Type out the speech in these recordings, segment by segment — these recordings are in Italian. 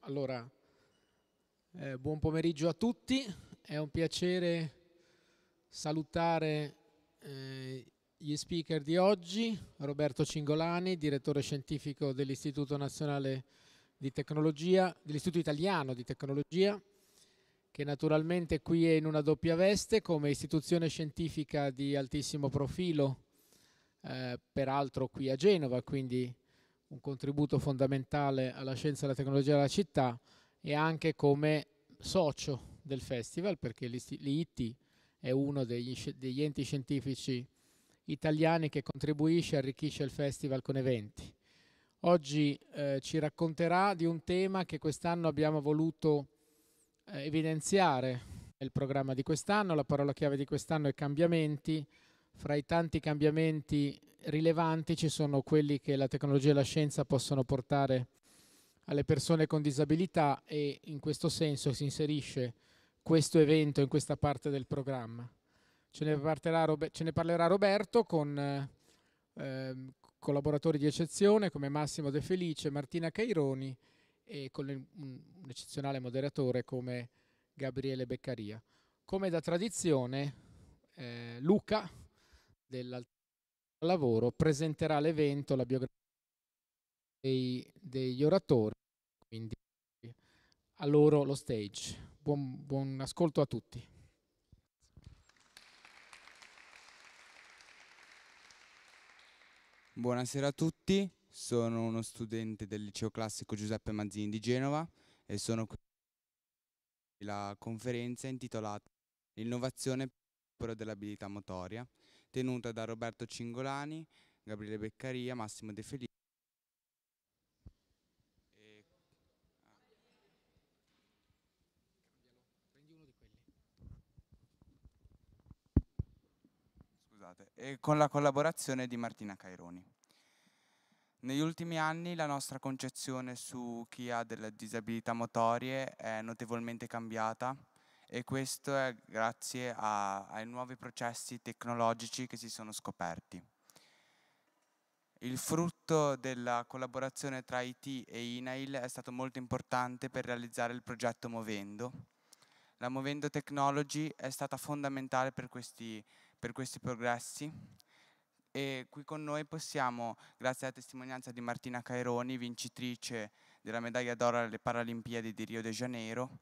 Allora, eh, buon pomeriggio a tutti, è un piacere salutare eh, gli speaker di oggi, Roberto Cingolani, direttore scientifico dell'Istituto Nazionale di Tecnologia, dell'Istituto Italiano di Tecnologia, che naturalmente qui è in una doppia veste come istituzione scientifica di altissimo profilo, eh, peraltro qui a Genova, quindi un contributo fondamentale alla scienza e alla tecnologia della città e anche come socio del festival perché l'IT è uno degli, degli enti scientifici italiani che contribuisce e arricchisce il festival con eventi. Oggi eh, ci racconterà di un tema che quest'anno abbiamo voluto eh, evidenziare nel programma di quest'anno. La parola chiave di quest'anno è cambiamenti. Fra i tanti cambiamenti rilevanti ci sono quelli che la tecnologia e la scienza possono portare alle persone con disabilità e in questo senso si inserisce questo evento in questa parte del programma. Ce ne, Robe ce ne parlerà Roberto con eh, collaboratori di eccezione come Massimo De Felice, Martina Caironi e con un, eccezionale moderatore come Gabriele Beccaria. Come da tradizione, eh, Luca dell'Alto lavoro presenterà l'evento, la biografia dei, degli oratori, quindi a loro lo stage. Buon, buon ascolto a tutti. Buonasera a tutti, sono uno studente del liceo classico Giuseppe Mazzini di Genova e sono qui per la conferenza intitolata Innovazione per dell'abilità motoria tenuta da Roberto Cingolani, Gabriele Beccaria, Massimo De Felice. E... Scusate, e con la collaborazione di Martina Caironi. Negli ultimi anni la nostra concezione su chi ha delle disabilità motorie è notevolmente cambiata e questo è grazie a, ai nuovi processi tecnologici che si sono scoperti. Il frutto della collaborazione tra IT e INAIL è stato molto importante per realizzare il progetto Movendo. La Movendo Technology è stata fondamentale per questi, per questi progressi e qui con noi possiamo, grazie alla testimonianza di Martina Caironi, vincitrice della medaglia d'oro alle Paralimpiadi di Rio de Janeiro,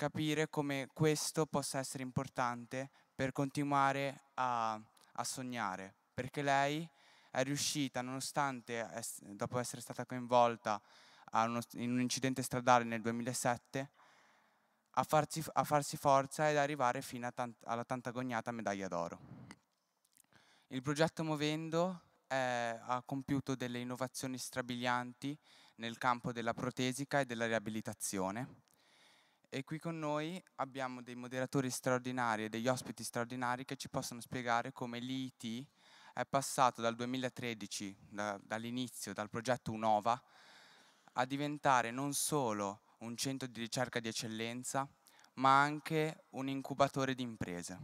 capire come questo possa essere importante per continuare a, a sognare, perché lei è riuscita, nonostante es- dopo essere stata coinvolta uno, in un incidente stradale nel 2007, a farsi, a farsi forza ed arrivare fino tant- alla tanta agognata medaglia d'oro. Il progetto Movendo è, ha compiuto delle innovazioni strabilianti nel campo della protesica e della riabilitazione e qui con noi abbiamo dei moderatori straordinari e degli ospiti straordinari che ci possono spiegare come l'IT è passato dal 2013, da, dall'inizio, dal progetto Unova, a diventare non solo un centro di ricerca di eccellenza, ma anche un incubatore di imprese.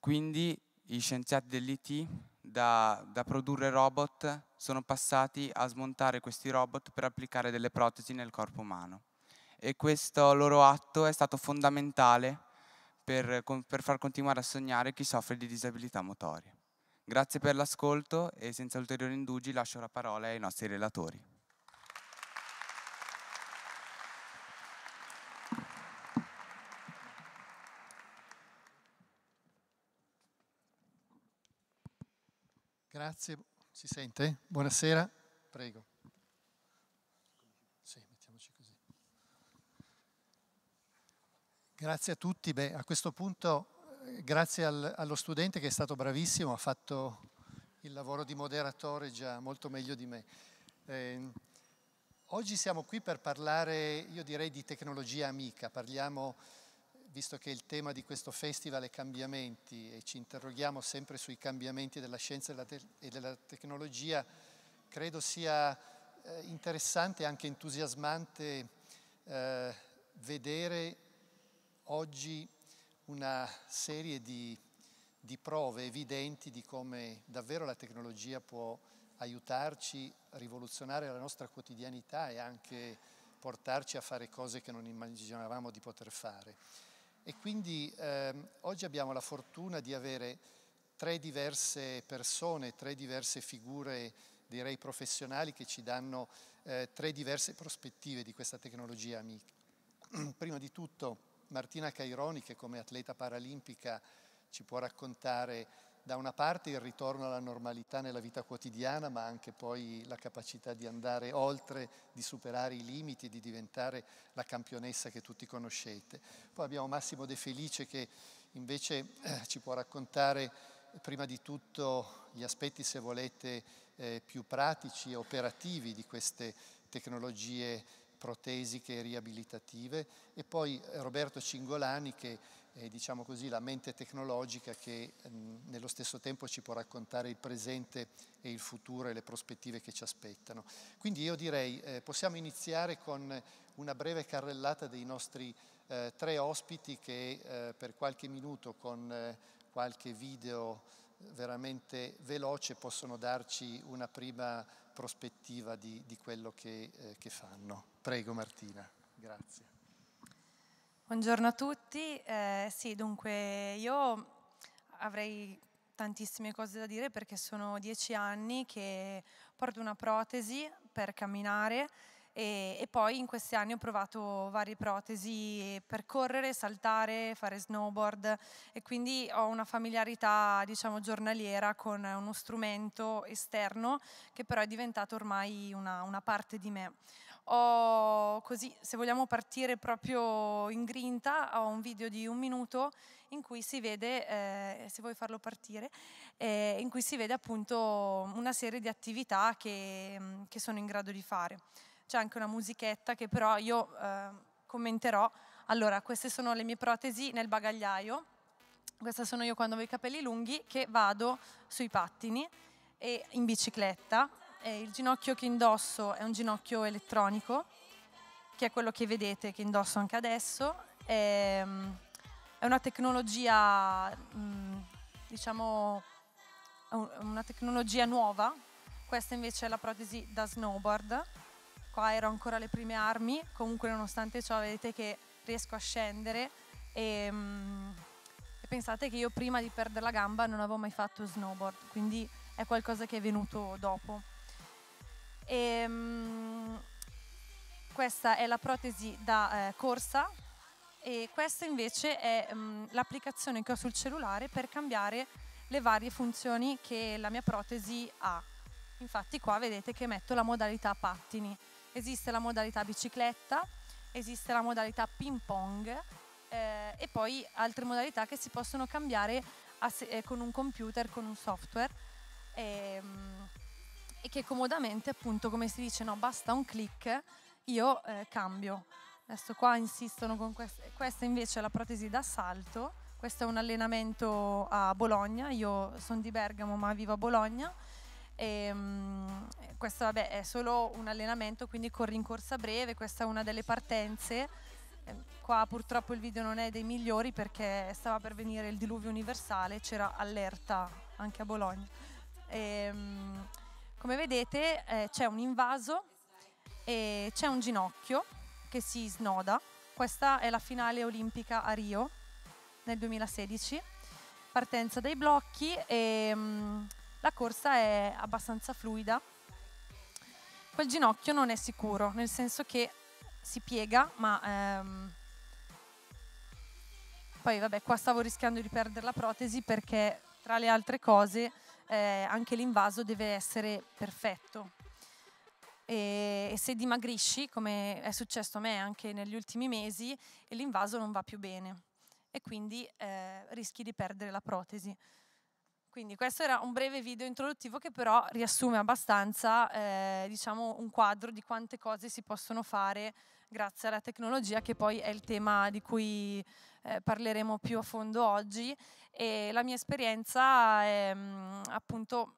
Quindi i scienziati dell'IT da, da, produrre robot sono passati a smontare questi robot per applicare delle protesi nel corpo umano e questo loro atto è stato fondamentale per, per far continuare a sognare chi soffre di disabilità motorie. Grazie per l'ascolto e senza ulteriori indugi lascio la parola ai nostri relatori. Grazie, si sente? Buonasera, prego. Grazie a tutti. Beh, a questo punto eh, grazie al, allo studente che è stato bravissimo, ha fatto il lavoro di moderatore già molto meglio di me. Eh, oggi siamo qui per parlare, io direi, di tecnologia amica. Parliamo, visto che il tema di questo festival è cambiamenti e ci interroghiamo sempre sui cambiamenti della scienza e della, te e della tecnologia, credo sia eh, interessante e anche entusiasmante eh, vedere oggi una serie di, di, prove evidenti di come davvero la tecnologia può aiutarci a rivoluzionare la nostra quotidianità e anche portarci a fare cose che non immaginavamo di poter fare. E quindi ehm, oggi abbiamo la fortuna di avere tre diverse persone, tre diverse figure direi professionali che ci danno eh, tre diverse prospettive di questa tecnologia amica. Prima di tutto Martina Caironi che come atleta paralimpica ci può raccontare da una parte il ritorno alla normalità nella vita quotidiana, ma anche poi la capacità di andare oltre, di superare i limiti, di diventare la campionessa che tutti conoscete. Poi abbiamo Massimo De Felice che invece eh, ci può raccontare prima di tutto gli aspetti, se volete, eh, più pratici e operativi di queste tecnologie protesiche e riabilitative e poi eh, Roberto Cingolani che è diciamo così, la mente tecnologica che mh, mm, nello stesso tempo ci può raccontare il presente e il futuro e le prospettive che ci aspettano. Quindi io direi eh, possiamo iniziare con una breve carrellata dei nostri eh, tre ospiti che eh, per qualche minuto con eh, qualche video eh, veramente veloce possono darci una prima prospettiva di, di quello che, che fanno. Prego Martina, grazie. Buongiorno a tutti, eh, sì dunque io avrei tantissime cose da dire perché sono dieci anni che porto una protesi per camminare e, e, poi in questi anni ho provato varie protesi per correre, saltare, fare snowboard e quindi ho una familiarità diciamo giornaliera con uno strumento esterno che però è diventato ormai una, una parte di me. Ho così, se vogliamo partire proprio in grinta, ho un video di un minuto in cui si vede, eh, se vuoi farlo partire, eh, in cui si vede appunto una serie di attività che, mm, che, sono in grado di fare. C'è anche una musichetta che però io eh, commenterò. Allora, queste sono le mie protesi nel bagagliaio. Questa sono io quando ho i capelli lunghi che vado sui pattini e in bicicletta eh, il ginocchio che indosso è un ginocchio elettronico, che è quello che vedete, che indosso anche adesso. È, mm, è una tecnologia, mh, mm, diciamo, una tecnologia nuova. Questa invece è la protesi da snowboard. Qua ero ancora alle prime armi, comunque nonostante ciò vedete che riesco a scendere e, mm, e pensate che io prima di perdere la gamba non avevo mai fatto snowboard, quindi è qualcosa che è venuto dopo. E, um, questa è la protesi da eh, corsa e questa invece è um, l'applicazione che ho sul cellulare per cambiare le varie funzioni che la mia protesi ha. Infatti qua vedete che metto la modalità pattini. Esiste la modalità bicicletta, esiste la modalità ping pong eh, e poi altre modalità che si possono cambiare se, eh, con un computer, con un software. E, ehm, e che comodamente, appunto, come si dice, no, basta un clic, io eh, cambio. Adesso qua insistono con questa, questa invece è la protesi d'assalto, questo è un allenamento a Bologna, io sono di Bergamo ma vivo a Bologna e, um, questo vabbè, è solo un allenamento quindi corri in corsa breve, questa è una delle partenze, ehm, qua purtroppo il video non è dei migliori perché stava per venire il diluvio universale, c'era allerta anche a Bologna. E, um, come vedete eh, c'è un invaso e c'è un ginocchio che si snoda. Questa è la finale olimpica a Rio nel 2016. Partenza dai blocchi e mh, mm, la corsa è abbastanza fluida. Quel ginocchio non è sicuro, nel senso che si piega, ma ehm, poi vabbè, qua stavo rischiando di perdere la protesi perché tra le altre cose eh, anche l'invaso deve essere perfetto. E, e, se dimagrisci, come è successo a me anche negli ultimi mesi, l'invaso non va più bene e quindi eh, rischi di perdere la protesi. Quindi questo era un breve video introduttivo che però riassume abbastanza eh, diciamo un quadro di quante cose si possono fare grazie alla tecnologia che poi è il tema di cui eh, parleremo più a fondo oggi e la mia esperienza è, mm, appunto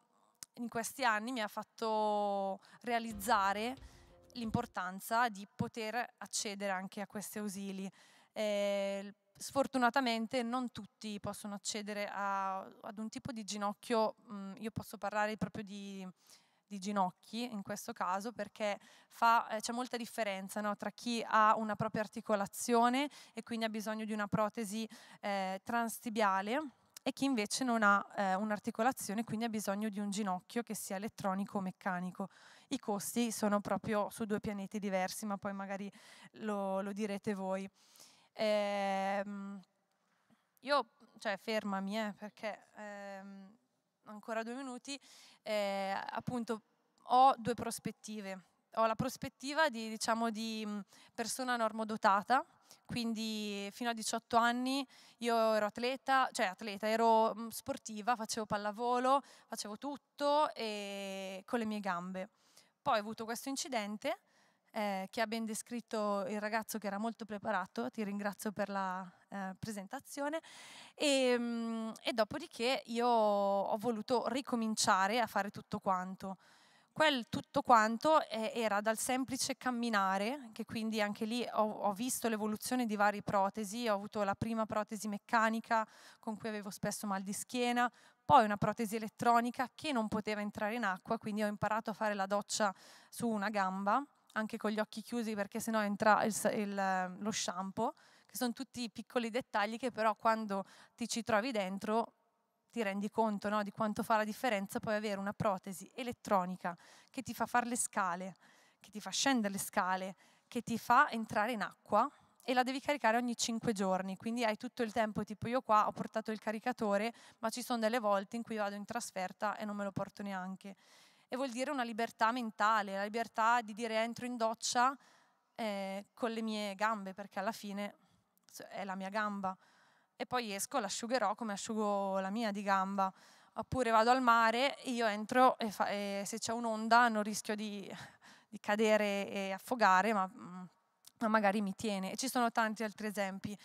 in questi anni mi ha fatto realizzare l'importanza di poter accedere anche a questi ausili. Eh, sfortunatamente non tutti possono accedere a, ad un tipo di ginocchio, mh, mm, io posso parlare proprio di di ginocchi in questo caso perché fa, eh, c'è molta differenza no? tra chi ha una propria articolazione e quindi ha bisogno di una protesi eh, transtibiale e chi invece non ha eh, un'articolazione e quindi ha bisogno di un ginocchio che sia elettronico o meccanico. I costi sono proprio su due pianeti diversi, ma poi magari lo, lo direte voi. Ehm, io, cioè, fermami, eh, perché... Ehm, ancora due minuti, eh, appunto ho due prospettive. Ho la prospettiva di, diciamo, di mm, persona normodotata, quindi fino a 18 anni io ero atleta, cioè atleta, ero mm, sportiva, facevo pallavolo, facevo tutto e con le mie gambe. Poi ho avuto questo incidente eh, che ha ben descritto il ragazzo che era molto preparato, ti ringrazio per la eh, presentazione, e, ehm, mh, e dopodiché io ho voluto ricominciare a fare tutto quanto quel tutto quanto eh, era dal semplice camminare, che quindi anche lì ho, ho visto l'evoluzione di varie protesi, ho avuto la prima protesi meccanica con cui avevo spesso mal di schiena, poi una protesi elettronica che non poteva entrare in acqua, quindi ho imparato a fare la doccia su una gamba anche con gli occhi chiusi perché sennò entra il, il, ehm, lo shampoo, che sono tutti piccoli dettagli che però quando ti ci trovi dentro ti rendi conto no, di quanto fa la differenza poi avere una protesi elettronica che ti fa fare le scale, che ti fa scendere le scale, che ti fa entrare in acqua e la devi caricare ogni 5 giorni, quindi hai tutto il tempo, tipo io qua ho portato il caricatore, ma ci sono delle volte in cui vado in trasferta e non me lo porto neanche e vuol dire una libertà mentale, la libertà di dire entro in doccia eh, con le mie gambe, perché alla fine è la mia gamba. E poi esco, l'asciugherò come asciugo la mia di gamba. Oppure vado al mare, io entro e, fa, e se c'è un'onda non rischio di, di cadere e affogare, ma, mm, ma magari mi tiene. E ci sono tanti altri esempi.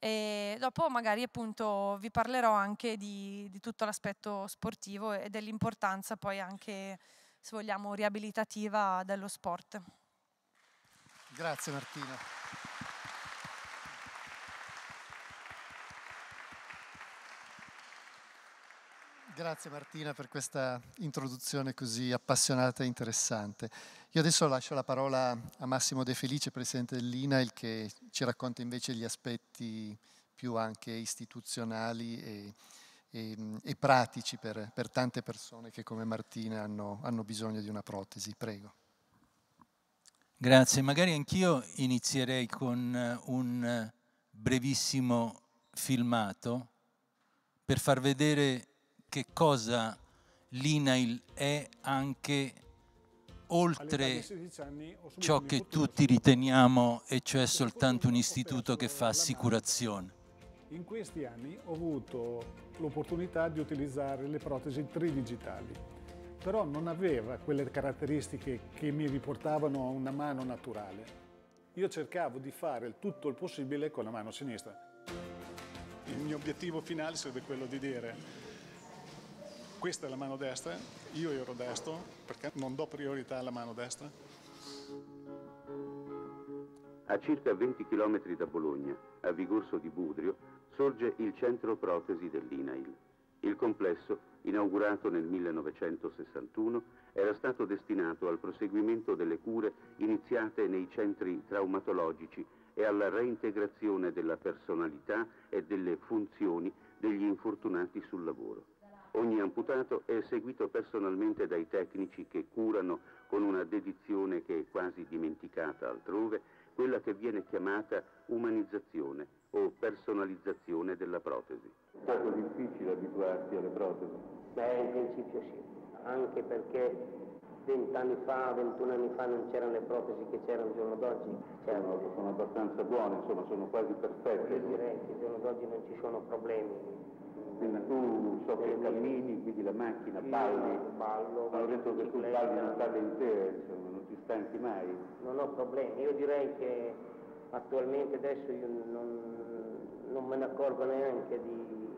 E dopo magari appunto vi parlerò anche di, di tutto l'aspetto sportivo e dell'importanza poi anche, se vogliamo, riabilitativa dello sport. Grazie Martina. Grazie Martina per questa introduzione così appassionata e interessante. Io adesso lascio la parola a Massimo De Felice, presidente dell'INAIL, che ci racconta invece gli aspetti più anche istituzionali e, e, e pratici per, per, tante persone che come Martina hanno, hanno bisogno di una protesi. Prego. Grazie, magari anch'io inizierei con eh, un eh, brevissimo filmato per far vedere che cosa l'INAIL è anche oltre ciò che tutti riteniamo e cioè soltanto un istituto che fa assicurazione. In questi anni ho avuto l'opportunità di utilizzare le protesi tridigitali, però non aveva quelle caratteristiche che mi riportavano a una mano naturale. Io cercavo di fare tutto il possibile con la mano sinistra. Il mio obiettivo finale sarebbe quello di dire questa è la mano destra, io ero destro, perché non do priorità alla mano destra? A circa 20 km da Bologna, a Vigorso di Budrio, sorge il centro protesi dell'INAIL. Il complesso, inaugurato nel 1961, era stato destinato al proseguimento delle cure iniziate nei centri traumatologici e alla reintegrazione della personalità e delle funzioni degli infortunati sul lavoro. Ogni amputato è seguito personalmente dai tecnici che curano con una dedizione che è quasi dimenticata altrove, quella che viene chiamata umanizzazione o personalizzazione della protesi. È stato difficile abituarsi alle protesi? Beh, in principio sì, anche perché vent'anni fa, 21 anni fa non c'erano le protesi che c'erano al giorno d'oggi. Sono, sono abbastanza buone, insomma, sono quasi perfette. Io direi che al giorno d'oggi non ci sono problemi tu so che eh, cammini, guidi la macchina, balli, ballo, hanno detto che tu balli una tarda intera, insomma, non ti stanchi mai. Non ho problemi, io direi che attualmente adesso io non, non me ne accorgo neanche di...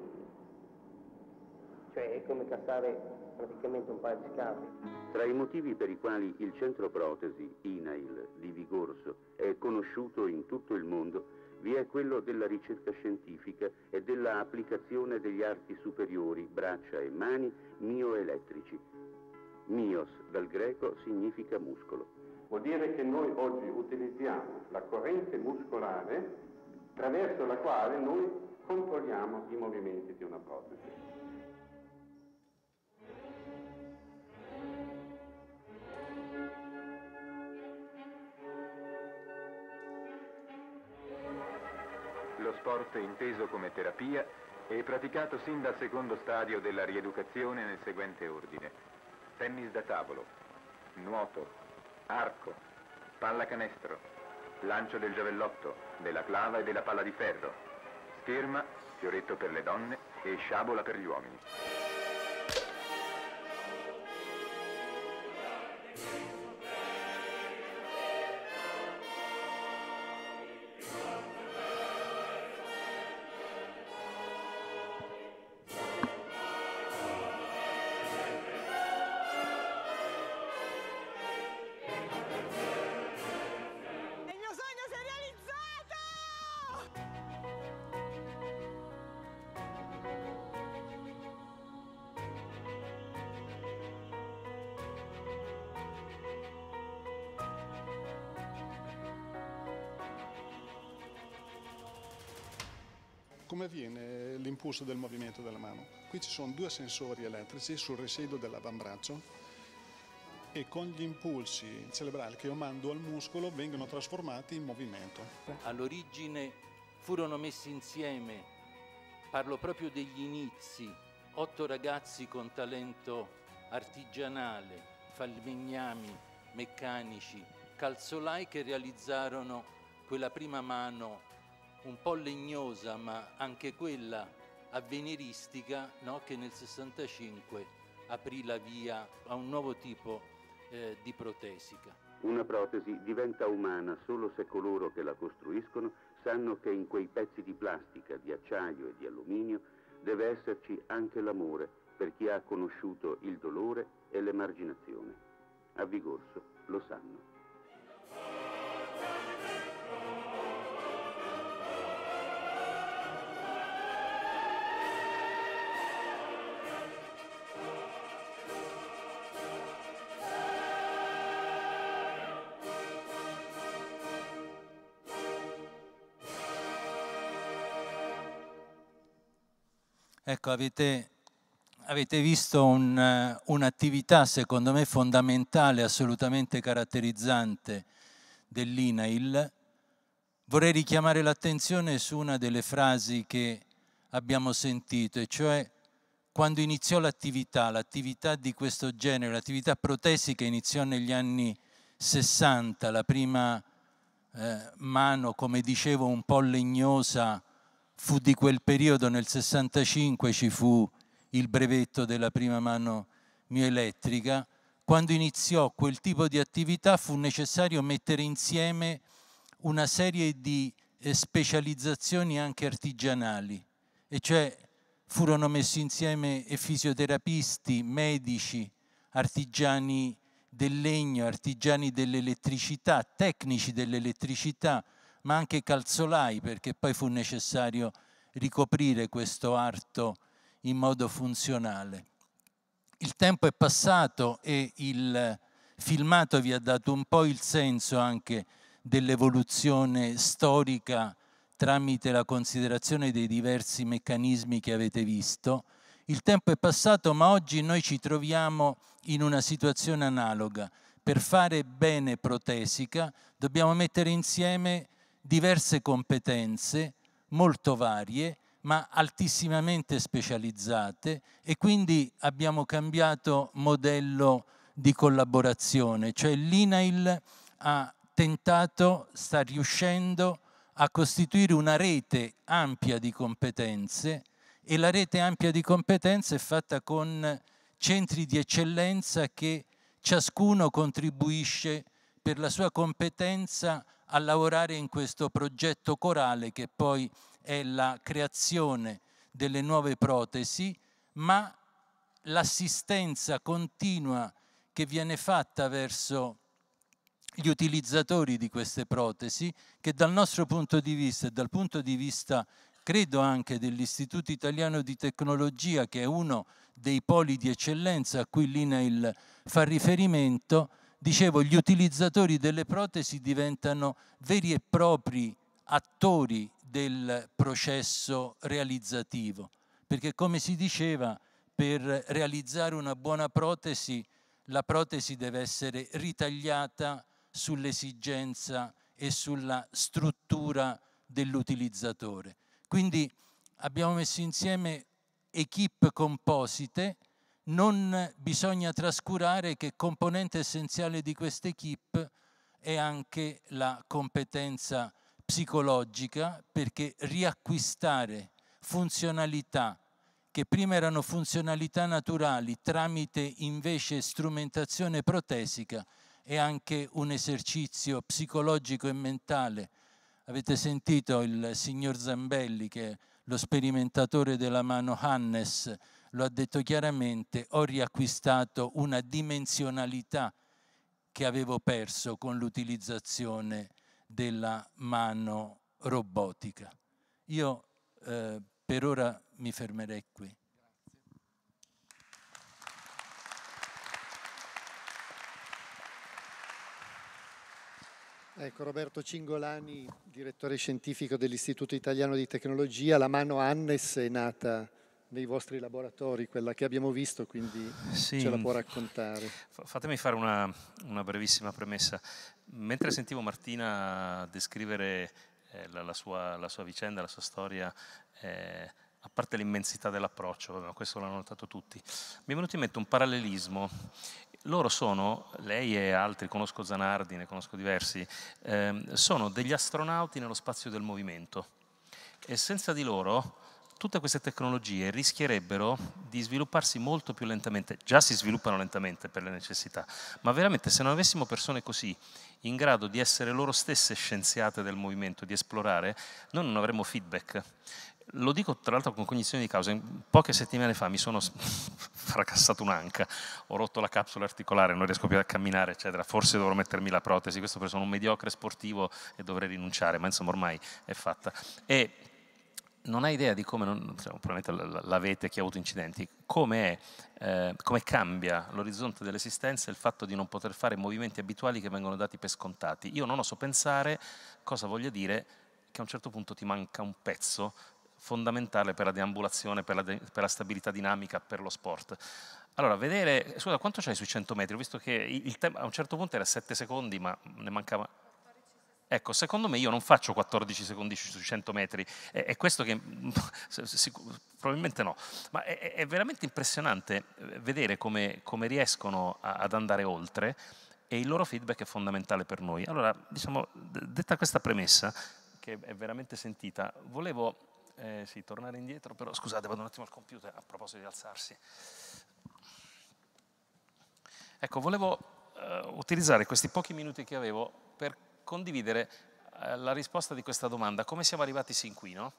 cioè è come cassare praticamente un paio di scarpe. Tra i motivi per i quali il centro protesi INAIL di Vigorso è conosciuto in tutto il mondo vi è quello della ricerca scientifica e della applicazione degli arti superiori, braccia e mani mioelettrici. Mios dal greco significa muscolo. Vuol dire che noi oggi utilizziamo la corrente muscolare attraverso la quale noi controlliamo i movimenti di una protesi. sport inteso come terapia è praticato sin dal secondo stadio della rieducazione nel seguente ordine. Tennis da tavolo, nuoto, arco, pallacanestro, lancio del giavellotto, della clava e della palla di ferro, scherma, fioretto per le donne e sciabola per gli uomini. Come avviene l'impulso del movimento della mano? Qui ci sono due sensori elettrici sul risiedo dell'avambraccio e con gli impulsi cerebrali che io mando al muscolo vengono trasformati in movimento. All'origine furono messi insieme, parlo proprio degli inizi, otto ragazzi con talento artigianale, falmignami, meccanici, calzolai che realizzarono quella prima mano un po' legnosa ma anche quella avveniristica no? che nel 65 aprì la via a un nuovo tipo eh, di protesica. Una protesi diventa umana solo se coloro che la costruiscono sanno che in quei pezzi di plastica, di acciaio e di alluminio deve esserci anche l'amore per chi ha conosciuto il dolore e l'emarginazione. A Vigorso lo sanno. Ecco, avete, avete visto un, eh, un'attività secondo me fondamentale, assolutamente caratterizzante dell'INAIL. Vorrei richiamare l'attenzione su una delle frasi che abbiamo sentito, e cioè quando iniziò l'attività, l'attività di questo genere, l'attività protesica iniziò negli anni 60, la prima eh, mano, come dicevo, un po' legnosa, fu di quel periodo, nel 65 ci fu il brevetto della prima mano mioelettrica, quando iniziò quel tipo di attività fu necessario mettere insieme una serie di eh, specializzazioni anche artigianali, e cioè furono messi insieme fisioterapisti, medici, artigiani del legno, artigiani dell'elettricità, tecnici dell'elettricità, ma anche calzolai, perché poi fu necessario ricoprire questo arto in modo funzionale. Il tempo è passato e il filmato vi ha dato un po' il senso anche dell'evoluzione storica tramite la considerazione dei diversi meccanismi che avete visto. Il tempo è passato, ma oggi noi ci troviamo in una situazione analoga. Per fare bene protesica dobbiamo mettere insieme diverse competenze, molto varie, ma altissimamente specializzate e quindi abbiamo cambiato modello di collaborazione, cioè l'INAIL ha tentato, sta riuscendo a costituire una rete ampia di competenze e la rete ampia di competenze è fatta con centri di eccellenza che ciascuno contribuisce per la sua competenza a lavorare in questo progetto corale che poi è la creazione delle nuove protesi, ma l'assistenza continua che viene fatta verso gli utilizzatori di queste protesi che dal nostro punto di vista e dal punto di vista credo anche dell'Istituto Italiano di Tecnologia che è uno dei poli di eccellenza a cui l'INAIL fa riferimento, dicevo, gli utilizzatori delle protesi diventano veri e propri attori del processo realizzativo, perché come si diceva, per realizzare una buona protesi, la protesi deve essere ritagliata sull'esigenza e sulla struttura dell'utilizzatore. Quindi abbiamo messo insieme equip composite non bisogna trascurare che componente essenziale di questa equip è anche la competenza psicologica perché riacquistare funzionalità che prima erano funzionalità naturali tramite invece strumentazione protesica è anche un esercizio psicologico e mentale. Avete sentito il signor Zambelli che è lo sperimentatore della mano Hannes lo ha detto chiaramente, ho riacquistato una dimensionalità che avevo perso con l'utilizzazione della mano robotica. Io eh, per ora mi fermerei qui. Ecco, Roberto Cingolani, direttore scientifico dell'Istituto Italiano di Tecnologia, la mano Annes è nata nei vostri laboratori, quella che abbiamo visto, quindi sì. ce la può raccontare. Fatemi fare una, una brevissima premessa. Mentre sentivo Martina descrivere eh, la, la, sua, la, sua, vicenda, la sua storia, eh, a parte l'immensità dell'approccio, questo l'hanno notato tutti, mi è venuto in mente un parallelismo. Loro sono, lei e altri, conosco Zanardi, ne conosco diversi, eh, sono degli astronauti nello spazio del movimento e senza di loro tutte queste tecnologie rischierebbero di svilupparsi molto più lentamente, già si sviluppano lentamente per le necessità, ma veramente se non avessimo persone così in grado di essere loro stesse scienziate del movimento, di esplorare, noi non avremmo feedback. Lo dico tra l'altro con cognizione di causa, poche settimane fa mi sono fracassato un'anca, ho rotto la capsula articolare, non riesco più a camminare, eccetera, forse dovrò mettermi la protesi, questo perché sono un mediocre sportivo e dovrei rinunciare, ma insomma ormai è fatta. E non hai idea di come, non, probabilmente l'avete chi ha avuto incidenti, come, eh, come cambia l'orizzonte dell'esistenza il fatto di non poter fare movimenti abituali che vengono dati per scontati. Io non oso pensare cosa voglia dire che a un certo punto ti manca un pezzo fondamentale per la deambulazione, per la, de per la stabilità dinamica, per lo sport. Allora, vedere, scusa, quanto c'hai sui 100 metri? Ho visto che a un certo punto era 7 secondi, ma ne mancava Ecco, secondo me io non faccio 14 secondi su 100 metri, è, è questo che probabilmente no, ma è, è, veramente impressionante eh, vedere come, come riescono a, ad andare oltre e il loro feedback è fondamentale per noi. Allora, diciamo, detta questa premessa, che è veramente sentita, volevo eh, sì, tornare indietro, però scusate, vado un attimo al computer a proposito di alzarsi. Ecco, volevo eh, utilizzare questi pochi minuti che avevo per condividere eh, la risposta di questa domanda, come siamo arrivati sin qui, no?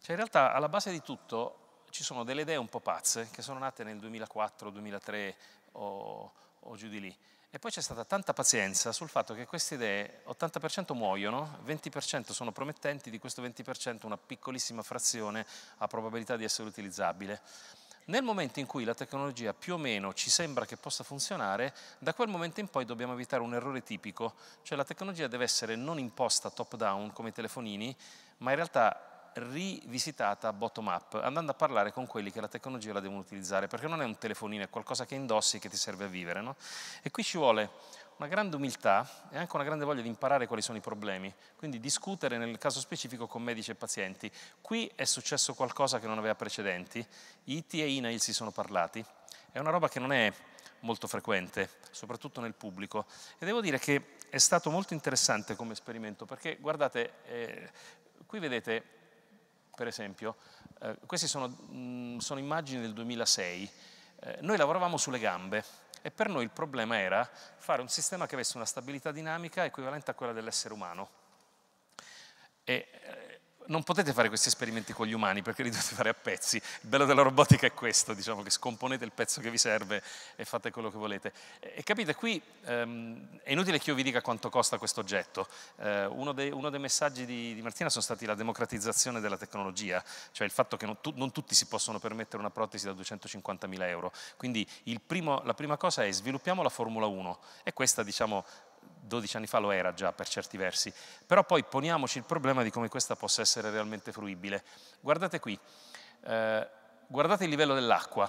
Cioè in realtà alla base di tutto ci sono delle idee un po' pazze che sono nate nel 2004, 2003 o, o giù di lì. E poi c'è stata tanta pazienza sul fatto che queste idee, 80% muoiono, 20% sono promettenti, di questo 20% una piccolissima frazione ha probabilità di essere utilizzabile. Nel momento in cui la tecnologia più o meno ci sembra che possa funzionare, da quel momento in poi dobbiamo evitare un errore tipico, cioè la tecnologia deve essere non imposta top down come i telefonini, ma in realtà rivisitata bottom up, andando a parlare con quelli che la tecnologia la devono utilizzare, perché non è un telefonino, è qualcosa che indossi e che ti serve a vivere. No? E qui ci vuole una grande umiltà e anche una grande voglia di imparare quali sono i problemi, quindi discutere nel caso specifico con medici e pazienti. Qui è successo qualcosa che non aveva precedenti, IT e INAIL si sono parlati, è una roba che non è molto frequente, soprattutto nel pubblico. E devo dire che è stato molto interessante come esperimento, perché guardate, eh, qui vedete, per esempio, eh, queste sono, mh, mm, sono, immagini del 2006, eh, noi lavoravamo sulle gambe, e per noi il problema era fare un sistema che avesse una stabilità dinamica equivalente a quella dell'essere umano. E eh, non potete fare questi esperimenti con gli umani perché li dovete fare a pezzi. Il bello della robotica è questo, diciamo che scomponete il pezzo che vi serve e fate quello che volete. E capite, qui ehm, è inutile che io vi dica quanto costa questo oggetto. Eh, uno, de, uno, dei messaggi di, di, Martina sono stati la democratizzazione della tecnologia, cioè il fatto che non, tu, non tutti si possono permettere una protesi da 250.000 euro. Quindi primo, la prima cosa è sviluppiamo la Formula 1 e questa diciamo 12 anni fa lo era già per certi versi, però poi poniamoci il problema di come questa possa essere realmente fruibile. Guardate qui, eh, guardate il livello dell'acqua.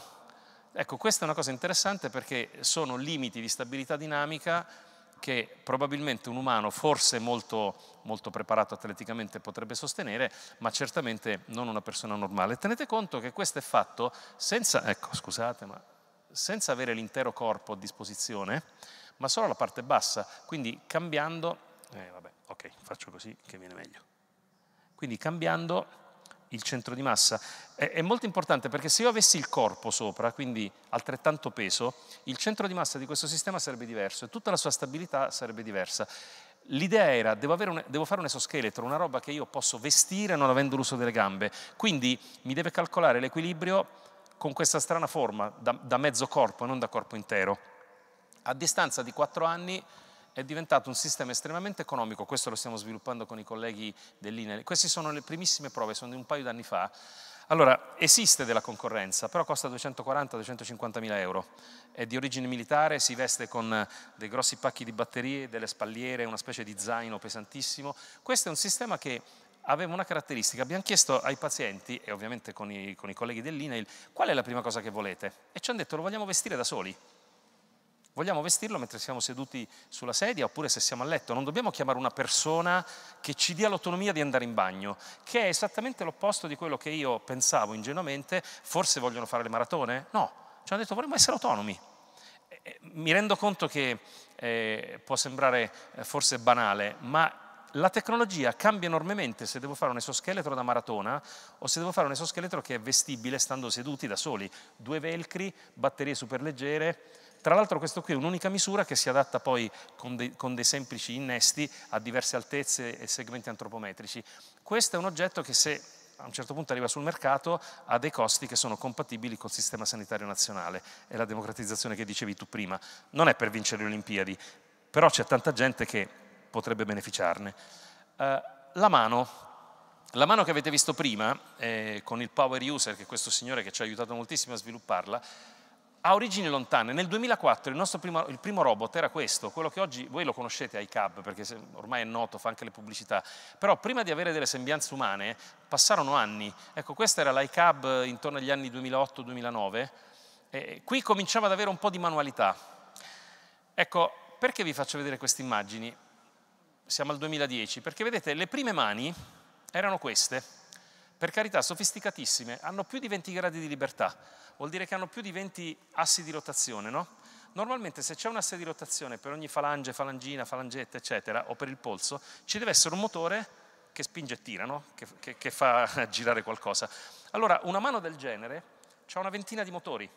Ecco, questa è una cosa interessante perché sono limiti di stabilità dinamica che probabilmente un umano, forse molto, molto, preparato atleticamente, potrebbe sostenere, ma certamente non una persona normale. Tenete conto che questo è fatto senza, ecco, scusate, senza avere l'intero corpo a disposizione, ma solo la parte bassa, quindi cambiando, eh, vabbè, ok, faccio così che viene meglio. Quindi cambiando il centro di massa. È, è, molto importante perché se io avessi il corpo sopra, quindi altrettanto peso, il centro di massa di questo sistema sarebbe diverso e tutta la sua stabilità sarebbe diversa. L'idea era, devo, un, devo fare un esoscheletro, una roba che io posso vestire non avendo l'uso delle gambe, quindi mi deve calcolare l'equilibrio con questa strana forma, da, da mezzo corpo e non da corpo intero. A distanza di quattro anni è diventato un sistema estremamente economico, questo lo stiamo sviluppando con i colleghi dell'INE. Queste sono le primissime prove, sono di un paio d'anni fa. Allora, esiste della concorrenza, però costa 240-250 mila euro. È di origine militare, si veste con dei grossi pacchi di batterie, delle spalliere, una specie di zaino pesantissimo. Questo è un sistema che aveva una caratteristica. Abbiamo chiesto ai pazienti, e ovviamente con i, con i colleghi dell'INAIL, qual è la prima cosa che volete? E ci hanno detto lo vogliamo vestire da soli. Vogliamo vestirlo mentre siamo seduti sulla sedia oppure se siamo a letto. Non dobbiamo chiamare una persona che ci dia l'autonomia di andare in bagno, che è esattamente l'opposto di quello che io pensavo ingenuamente. Forse vogliono fare le maratone? No, ci hanno detto vorremmo essere autonomi. Mi rendo conto che eh, può sembrare eh, forse banale, ma la tecnologia cambia enormemente se devo fare un esoscheletro da maratona o se devo fare un esoscheletro che è vestibile stando seduti da soli. Due velcri, batterie super leggere. Tra l'altro questo qui è un'unica misura che si adatta poi con dei, con dei semplici innesti a diverse altezze e segmenti antropometrici. Questo è un oggetto che se a un certo punto arriva sul mercato, ha dei costi che sono compatibili col sistema sanitario nazionale. È la democratizzazione che dicevi tu prima. Non è per vincere le Olimpiadi, però c'è tanta gente che potrebbe beneficiarne. Eh, la mano. La mano che avete visto prima, eh, con il Power User, che è questo signore che ci ha aiutato moltissimo a svilupparla, ha origini lontane. Nel 2004 il nostro primo, il primo robot era questo, quello che oggi voi lo conoscete, iCab, perché ormai è noto, fa anche le pubblicità. Però prima di avere delle sembianze umane passarono anni. Ecco, questa era l'iCab intorno agli anni 2008-2009. E qui cominciava ad avere un po' di manualità. Ecco, perché vi faccio vedere queste immagini? Siamo al 2010, perché vedete, le prime mani erano queste, per carità sofisticatissime, hanno più di 20 gradi di libertà vuol dire che hanno più di 20 assi di rotazione, no? Normalmente se c'è un asse di rotazione per ogni falange, falangina, falangetta, eccetera, o per il polso, ci deve essere un motore che spinge e tira, no? che, che, che fa girare qualcosa. Allora, una mano del genere ha una ventina di motori.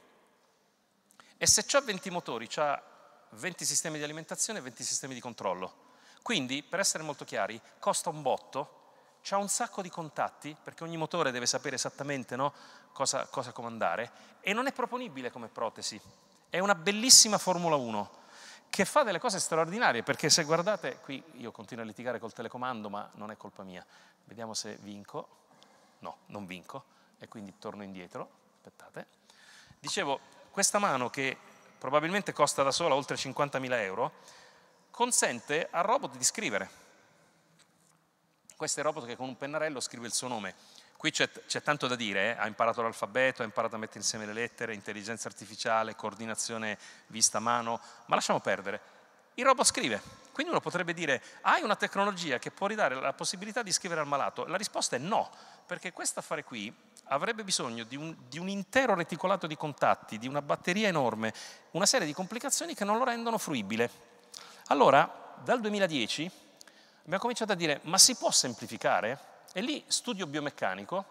E se ha 20 motori, ha 20 sistemi di alimentazione e 20 sistemi di controllo. Quindi, per essere molto chiari, costa un botto ha un sacco di contatti, perché ogni motore deve sapere esattamente no, cosa, cosa comandare, e non è proponibile come protesi. È una bellissima Formula 1 che fa delle cose straordinarie, perché se guardate, qui io continuo a litigare col telecomando, ma non è colpa mia. Vediamo se vinco. No, non vinco, e quindi torno indietro. Aspettate. Dicevo, questa mano che probabilmente costa da sola oltre 50.000 euro, consente al robot di scrivere questo è il robot che con un pennarello scrive il suo nome. Qui c'è, tanto da dire, eh? ha imparato l'alfabeto, ha imparato a mettere insieme le lettere, intelligenza artificiale, coordinazione vista mano, ma lasciamo perdere. Il robot scrive, quindi uno potrebbe dire hai una tecnologia che può ridare la possibilità di scrivere al malato? La risposta è no, perché questo affare qui avrebbe bisogno di un, di un, intero reticolato di contatti, di una batteria enorme, una serie di complicazioni che non lo rendono fruibile. Allora, dal 2010 abbiamo cominciato a dire ma si può semplificare? E lì studio biomeccanico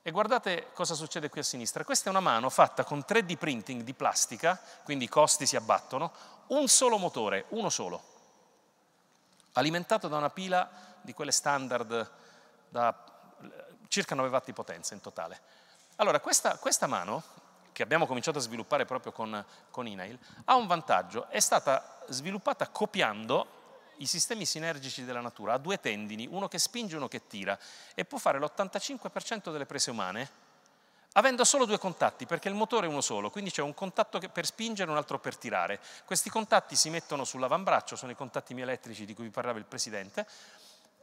e guardate cosa succede qui a sinistra. Questa è una mano fatta con 3D printing di plastica, quindi i costi si abbattono, un solo motore, uno solo, alimentato da una pila di quelle standard da eh, circa 9 watt di potenza in totale. Allora, questa, questa mano, che abbiamo cominciato a sviluppare proprio con, con Inail, ha un vantaggio, è stata sviluppata copiando i sistemi sinergici della natura, ha due tendini, uno che spinge e uno che tira, e può fare l'85% delle prese umane avendo solo due contatti, perché il motore è uno solo, quindi c'è un contatto per spingere e un altro per tirare. Questi contatti si mettono sull'avambraccio, sono i contatti mielettrici di cui vi parlava il Presidente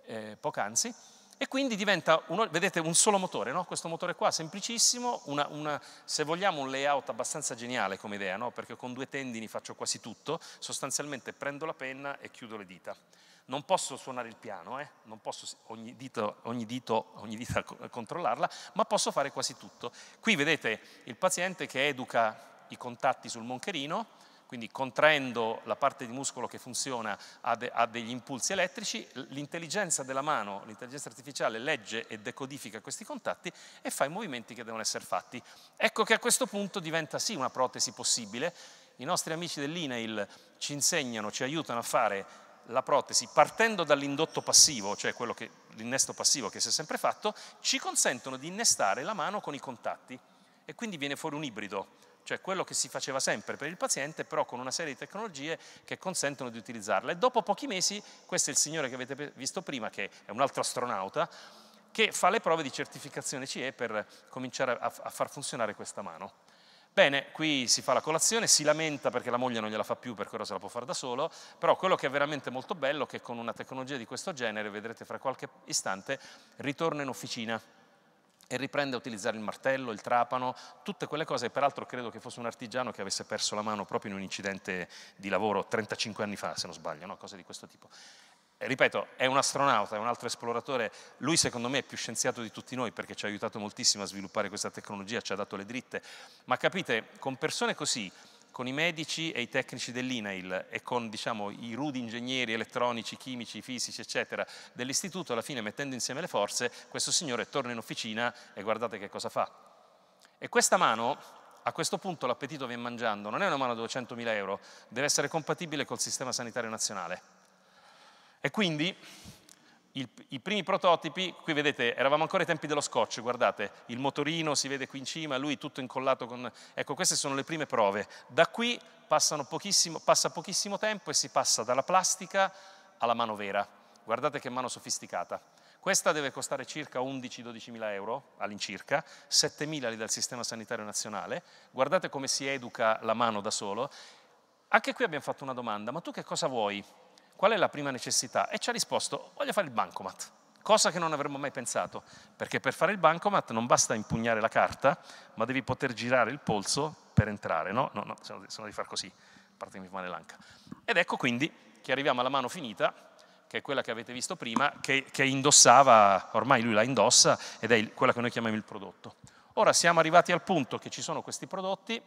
eh, poc'anzi, e quindi diventa, un, vedete, un solo motore, no? questo motore qua, semplicissimo, una, una, se vogliamo un layout abbastanza geniale come idea, no? perché con due tendini faccio quasi tutto, sostanzialmente prendo la penna e chiudo le dita. Non posso suonare il piano, eh? non posso ogni, dito, ogni, dito, ogni dita controllarla, ma posso fare quasi tutto. Qui vedete il paziente che educa i contatti sul moncherino, quindi contraendo la parte di muscolo che funziona a, de, a degli impulsi elettrici, l'intelligenza della mano, l'intelligenza artificiale legge e decodifica questi contatti e fa i movimenti che devono essere fatti. Ecco che a questo punto diventa sì una protesi possibile, i nostri amici dell'INAIL ci insegnano, ci aiutano a fare la protesi partendo dall'indotto passivo, cioè che, l'innesto passivo che si è sempre fatto, ci consentono di innestare la mano con i contatti e quindi viene fuori un ibrido cioè quello che si faceva sempre per il paziente, però con una serie di tecnologie che consentono di utilizzarla. E dopo pochi mesi, questo è il signore che avete visto prima, che è un altro astronauta, che fa le prove di certificazione CE per cominciare a, a far funzionare questa mano. Bene, qui si fa la colazione, si lamenta perché la moglie non gliela fa più, perché ora se la può fare da solo, però quello che è veramente molto bello è che con una tecnologia di questo genere, vedrete fra qualche istante, ritorna in officina e riprende a utilizzare il martello, il trapano, tutte quelle cose. Peraltro credo che fosse un artigiano che avesse perso la mano proprio in un incidente di lavoro 35 anni fa, se non sbaglio, no? cose di questo tipo. E ripeto, è un astronauta, è un altro esploratore, lui secondo me è più scienziato di tutti noi perché ci ha aiutato moltissimo a sviluppare questa tecnologia, ci ha dato le dritte, ma capite, con persone così con i medici e i tecnici dell'INAIL e con diciamo, i rudi ingegneri elettronici, chimici, fisici, eccetera, dell'istituto, alla fine mettendo insieme le forze, questo signore torna in officina e guardate che cosa fa. E questa mano, a questo punto l'appetito viene mangiando, non è una mano di 200.000 euro, deve essere compatibile col sistema sanitario nazionale. E quindi il, i primi prototipi, qui vedete, eravamo ancora ai tempi dello scotch, guardate, il motorino si vede qui in cima, lui tutto incollato con... Ecco, queste sono le prime prove. Da qui pochissimo, passa pochissimo tempo e si passa dalla plastica alla mano vera. Guardate che mano sofisticata. Questa deve costare circa 11-12 mila euro all'incirca, 7 mila li dal Sistema Sanitario Nazionale. Guardate come si educa la mano da solo. Anche qui abbiamo fatto una domanda, ma tu che cosa vuoi? qual è la prima necessità? E ci ha risposto, voglio fare il bancomat, cosa che non avremmo mai pensato, perché per fare il bancomat non basta impugnare la carta, ma devi poter girare il polso per entrare, no? No, no, se no devi far così, a parte mi male l'anca. Ed ecco quindi che arriviamo alla mano finita, che è quella che avete visto prima, che, che indossava, ormai lui la indossa, ed è il, quella che noi chiamiamo il prodotto. Ora siamo arrivati al punto che ci sono questi prodotti,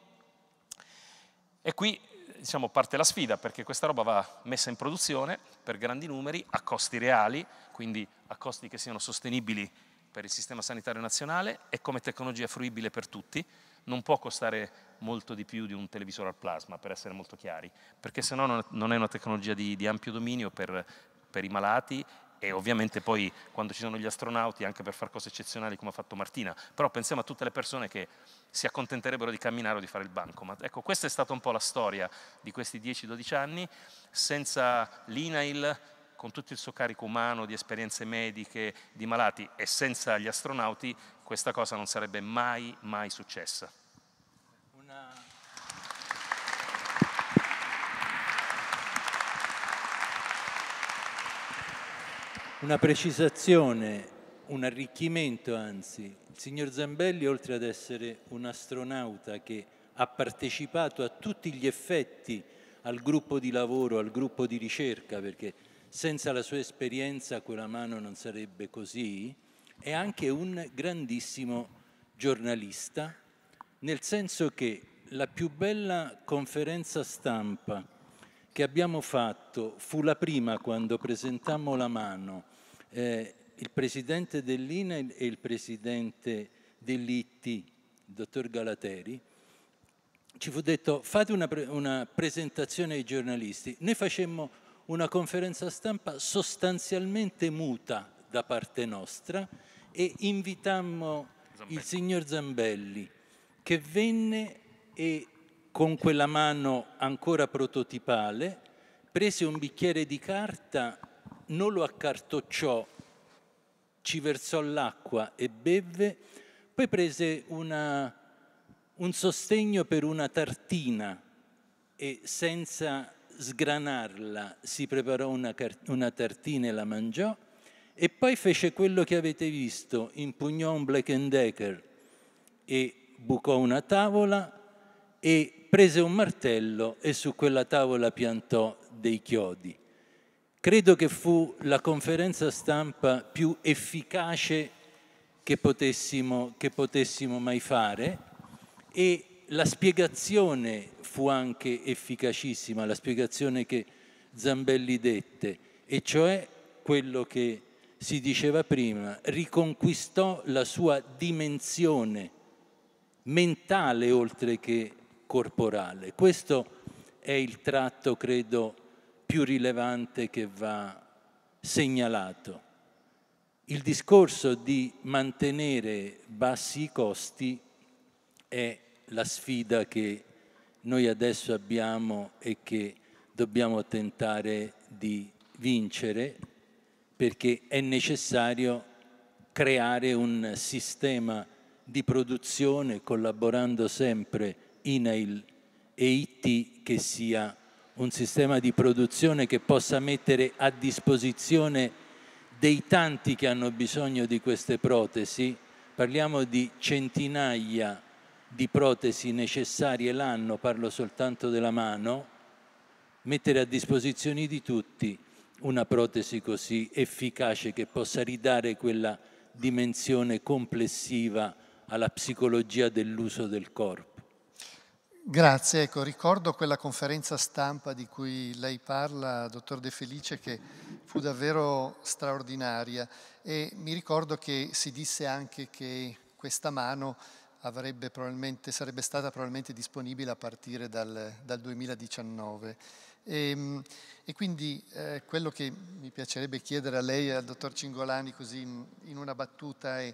e qui diciamo, parte la sfida, perché questa roba va messa in produzione per grandi numeri, a costi reali, quindi a costi che siano sostenibili per il sistema sanitario nazionale e come tecnologia fruibile per tutti. Non può costare molto di più di un televisore al plasma, per essere molto chiari, perché se no non è una tecnologia di, di ampio dominio per, per i malati e ovviamente poi quando ci sono gli astronauti anche per fare cose eccezionali come ha fatto Martina, però pensiamo a tutte le persone che si accontenterebbero di camminare o di fare il bancomat. Ecco, questa è stata un po' la storia di questi 10-12 anni, senza l'INAIL, con tutto il suo carico umano di esperienze mediche, di malati e senza gli astronauti, questa cosa non sarebbe mai, mai successa. Una precisazione, un arricchimento anzi. Il signor Zambelli, oltre ad essere un astronauta che ha partecipato a tutti gli effetti al gruppo di lavoro, al gruppo di ricerca, perché senza la sua esperienza quella mano non sarebbe così, è anche un grandissimo giornalista, nel senso che la più bella conferenza stampa che abbiamo fatto fu la prima quando presentammo la mano eh, il presidente dell'INEL e il presidente dell'ITTI, il dottor Galateri, ci fu detto fate una, pre- una presentazione ai giornalisti. Noi facemmo una conferenza stampa sostanzialmente muta da parte nostra e invitammo Zambelli. il signor Zambelli che venne e con quella mano ancora prototipale, prese un bicchiere di carta, non lo accartocciò, ci versò l'acqua e bevve, poi prese una, un sostegno per una tartina e senza sgranarla si preparò una, una tartina e la mangiò e poi fece quello che avete visto, impugnò un Black Decker e bucò una tavola e prese un martello e su quella tavola piantò dei chiodi. Credo che fu la conferenza stampa più efficace che potessimo, che potessimo mai fare e la spiegazione fu anche efficacissima, la spiegazione che Zambelli dette, e cioè quello che si diceva prima, riconquistò la sua dimensione mentale oltre che corporale. Questo è il tratto, credo, più rilevante che va segnalato. Il discorso di mantenere bassi i costi è la sfida che noi adesso abbiamo e che dobbiamo tentare di vincere perché è necessario creare un sistema di produzione collaborando sempre INAIL e IT che sia un sistema di produzione che possa mettere a disposizione dei tanti che hanno bisogno di queste protesi, parliamo di centinaia di protesi necessarie l'anno, parlo soltanto della mano, mettere a disposizione di tutti una protesi così efficace che possa ridare quella dimensione complessiva alla psicologia dell'uso del corpo. Grazie, ecco, ricordo quella conferenza stampa di cui lei parla, dottor De Felice, che fu davvero straordinaria e mi ricordo che si disse anche che questa mano sarebbe stata probabilmente disponibile a partire dal, dal 2019. E, ehm, e quindi eh, quello che mi piacerebbe chiedere a lei e al dottor Cingolani così in, in una battuta è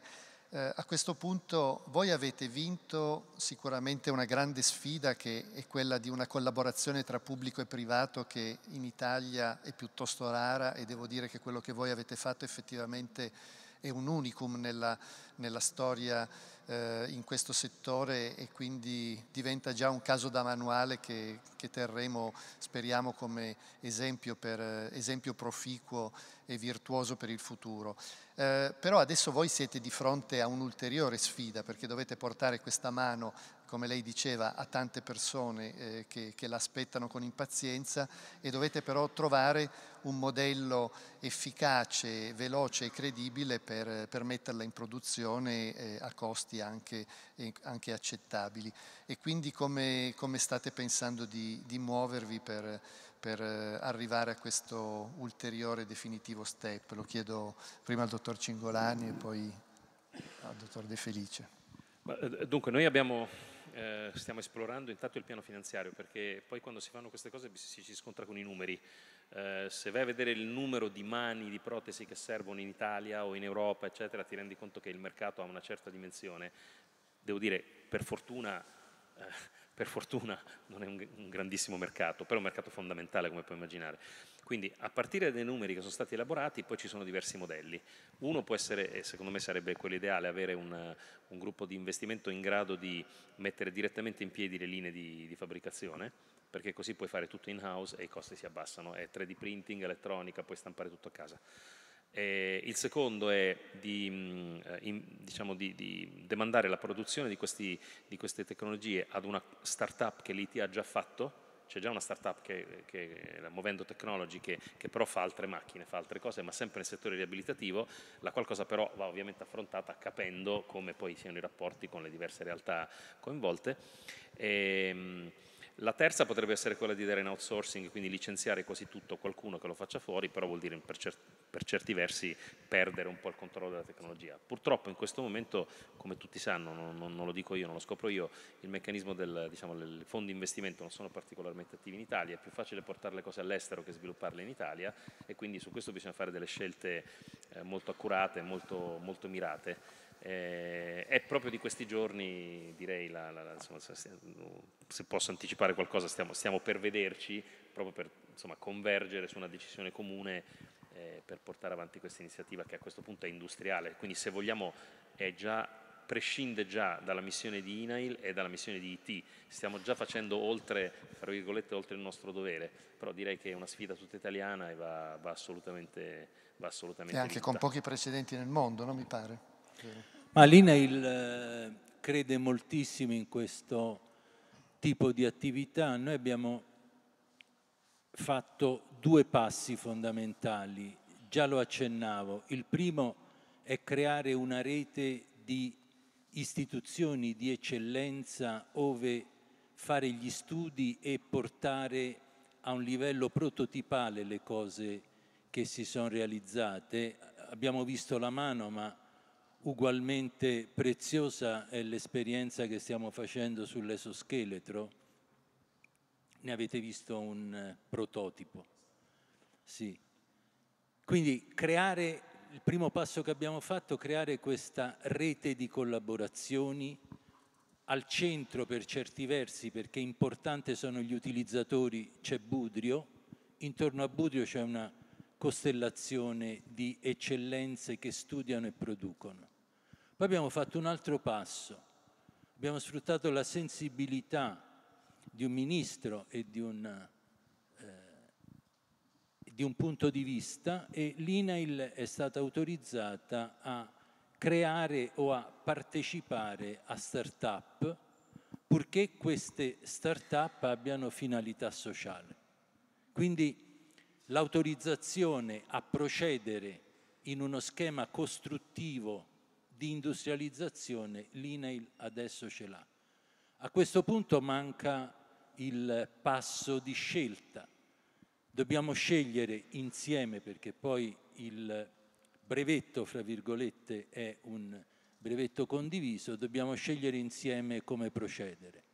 eh, a questo punto voi avete vinto sicuramente una grande sfida che è quella di una collaborazione tra pubblico e privato che in Italia è piuttosto rara e devo dire che quello che voi avete fatto effettivamente è un unicum nella, nella storia eh, in questo settore e quindi diventa già un caso da manuale che, che terremo, speriamo, come esempio, per, eh, esempio proficuo e virtuoso per il futuro. Eh, però adesso voi siete di fronte a un'ulteriore sfida perché dovete portare questa mano, come lei diceva, a tante persone eh, che, che l'aspettano con impazienza e dovete però trovare un modello efficace, veloce e credibile per, per metterla in produzione eh, a costi anche, eh, anche, accettabili. E quindi come, come state pensando di, di muovervi per per eh, arrivare a questo ulteriore definitivo step. Lo chiedo prima al dottor Cingolani e poi al dottor De Felice. Eh, dunque, noi abbiamo, eh, stiamo esplorando intanto il piano finanziario perché poi quando si fanno queste cose si, si scontra con i numeri. Eh, se vai a vedere il numero di mani di protesi che servono in Italia o in Europa, eccetera, ti rendi conto che il mercato ha una certa dimensione. Devo dire, per fortuna... Eh, per fortuna non è un, grandissimo mercato, però è un mercato fondamentale come puoi immaginare. Quindi a partire dai numeri che sono stati elaborati poi ci sono diversi modelli. Uno può essere, e secondo me sarebbe quello ideale, avere un, un gruppo di investimento in grado di mettere direttamente in piedi le linee di, di fabbricazione, perché così puoi fare tutto in house e i costi si abbassano, è 3D printing, elettronica, puoi stampare tutto a casa. Eh, il secondo è di, mh, mm, eh, in, diciamo di, di demandare la produzione questi, di, queste tecnologie ad una startup che l'IT ha già fatto, c'è già una startup che, che la Movendo Technology che, che, però fa altre macchine, fa altre cose, ma sempre nel settore riabilitativo, la qualcosa però va ovviamente affrontata capendo come poi siano i rapporti con le diverse realtà coinvolte. E, ehm, la terza potrebbe essere quella di dare in outsourcing, quindi licenziare quasi tutto qualcuno che lo faccia fuori, però vuol dire per, certi, per certi versi perdere un po' il controllo della tecnologia. Purtroppo in questo momento, come tutti sanno, non, non, non lo dico io, non lo scopro io, il meccanismo del diciamo, fondo investimento non sono particolarmente attivi in Italia, è più facile portare le cose all'estero che svilupparle in Italia e quindi su questo bisogna fare delle scelte eh, molto accurate, molto, molto mirate. Eh, è proprio di questi giorni, direi, la, la, la, insomma, se posso anticipare qualcosa, stiamo, stiamo per vederci, proprio per insomma, convergere su una decisione comune eh, per portare avanti questa iniziativa che a questo punto è industriale. Quindi se vogliamo già, prescinde già dalla missione di INAIL e dalla missione di IT, stiamo già facendo oltre, oltre il nostro dovere, però direi che è una sfida tutta italiana e va, va assolutamente... Va assolutamente e anche vita. con pochi precedenti nel mondo, non mi pare. Sì. Ma l'INAIL eh, crede moltissimo in questo tipo di attività. Noi abbiamo fatto due passi fondamentali, già lo accennavo. Il primo è creare una rete di istituzioni di eccellenza dove fare gli studi e portare a un livello prototipale le cose che si sono realizzate. Abbiamo visto la mano, ma ugualmente preziosa è l'esperienza che stiamo facendo sull'esoscheletro. Ne avete visto un eh, prototipo. Sì. Quindi creare, il primo passo che abbiamo fatto, è creare questa rete di collaborazioni al centro per certi versi, perché importante sono gli utilizzatori, c'è Budrio, intorno a Budrio c'è una costellazione di eccellenze che studiano e producono. Poi abbiamo fatto un altro passo, abbiamo sfruttato la sensibilità di un ministro e di un, eh, di un punto di vista e l'INAIL è stata autorizzata a creare o a partecipare a start-up purché queste start-up abbiano finalità sociale. Quindi l'autorizzazione a procedere in uno schema costruttivo di industrializzazione l'INAIL adesso ce l'ha. A questo punto manca il passo di scelta. Dobbiamo scegliere insieme perché poi il brevetto, fra virgolette, è un brevetto condiviso, dobbiamo scegliere insieme come procedere.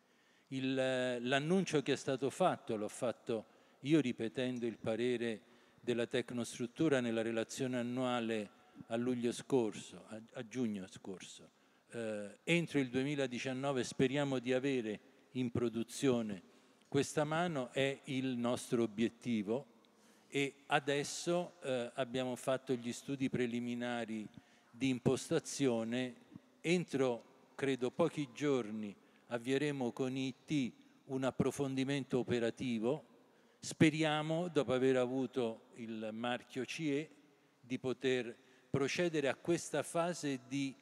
l'annuncio che è stato fatto, l'ho fatto io ripetendo il parere della tecnostruttura nella relazione annuale a luglio scorso, a, a giugno scorso. Eh, entro il 2019 speriamo di avere in produzione questa mano, è il nostro obiettivo e adesso eh, abbiamo fatto gli studi preliminari di impostazione, entro credo pochi giorni avvieremo con IT un approfondimento operativo, speriamo dopo aver avuto il marchio CE di poter procedere a questa fase di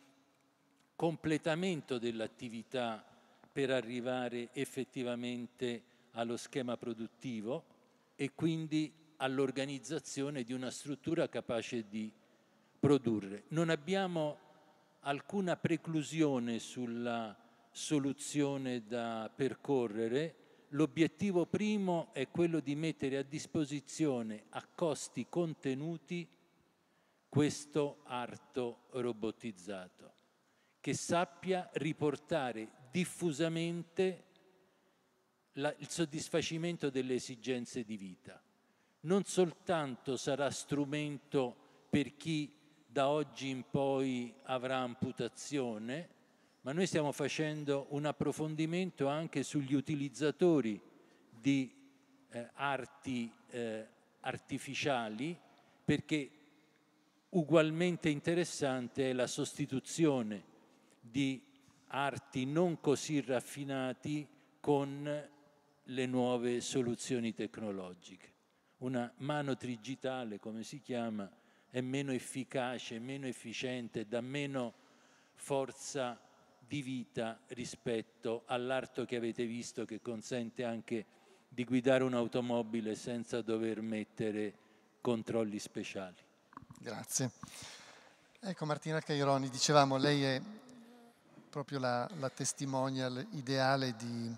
completamento dell'attività per arrivare effettivamente allo schema produttivo e quindi all'organizzazione di una struttura capace di produrre. Non abbiamo alcuna preclusione sulla soluzione da percorrere, l'obiettivo primo è quello di mettere a disposizione a costi contenuti questo arto robotizzato, che sappia riportare diffusamente la, il soddisfacimento delle esigenze di vita. Non soltanto sarà strumento per chi da oggi in poi avrà amputazione, ma noi stiamo facendo un approfondimento anche sugli utilizzatori di eh, arti eh, artificiali perché Ugualmente interessante è la sostituzione di arti non così raffinati con le nuove soluzioni tecnologiche. Una mano trigitale, come si chiama, è meno efficace, meno efficiente, dà meno forza di vita rispetto all'arto che avete visto che consente anche di guidare un'automobile senza dover mettere controlli speciali. Grazie. Ecco Martina Caironi, dicevamo, lei è proprio la, la testimonial ideale di,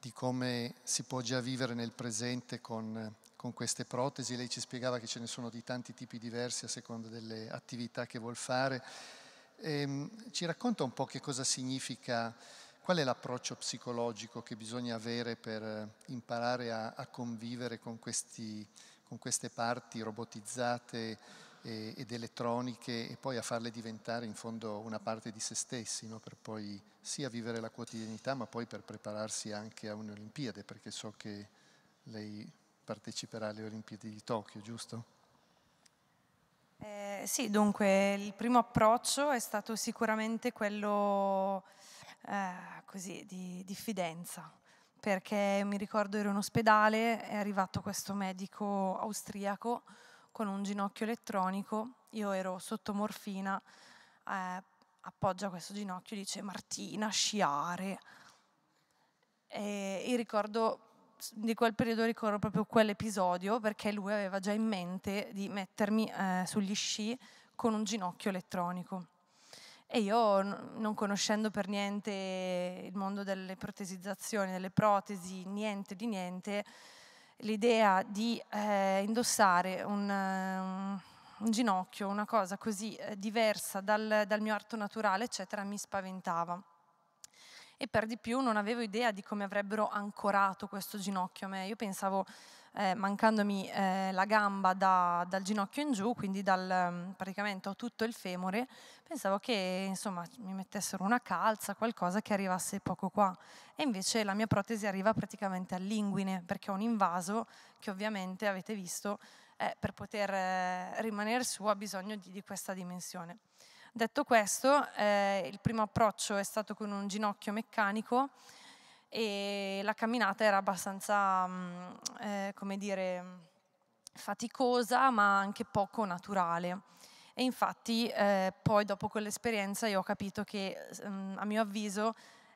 di, come si può già vivere nel presente con, con, queste protesi. Lei ci spiegava che ce ne sono di tanti tipi diversi a seconda delle attività che vuol fare. E, ehm, ci racconta un po' che cosa significa, qual è l'approccio psicologico che bisogna avere per imparare a, a convivere con, questi, con queste parti robotizzate? ed elettroniche e poi a farle diventare in fondo una parte di se stessi, no? per poi sia vivere la quotidianità ma poi per prepararsi anche a un'Olimpiade, perché so che lei parteciperà alle Olimpiadi di Tokyo, giusto? Eh, sì, dunque il primo approccio è stato sicuramente quello eh, così, di diffidenza, perché mi ricordo ero in ospedale, è arrivato questo medico austriaco con un ginocchio elettronico, io ero sotto morfina, eh, appoggia questo ginocchio e dice Martina, sciare. E il ricordo di quel periodo ricordo proprio quell'episodio perché lui aveva già in mente di mettermi eh, sugli sci con un ginocchio elettronico. E io, non conoscendo per niente il mondo delle protesizzazioni, delle protesi, niente di niente, l'idea di eh, indossare un, eh, un, ginocchio, una cosa così eh, diversa dal, dal, mio arto naturale, eccetera, mi spaventava. E per di più non avevo idea di come avrebbero ancorato questo ginocchio a me. Io pensavo eh, mancandomi eh, la gamba da, dal ginocchio in giù, quindi dal, mm, praticamente ho tutto il femore, pensavo che insomma, mi mettessero una calza, qualcosa che arrivasse poco qua. E invece la mia protesi arriva praticamente all'inguine, perché ho un invaso che ovviamente avete visto eh, per poter eh, rimanere su ha bisogno di, di questa dimensione. Detto questo, eh, il primo approccio è stato con un ginocchio meccanico, e la camminata era abbastanza, mm, eh, come dire, faticosa ma anche poco naturale. E infatti eh, poi dopo quell'esperienza io ho capito che mm, a mio avviso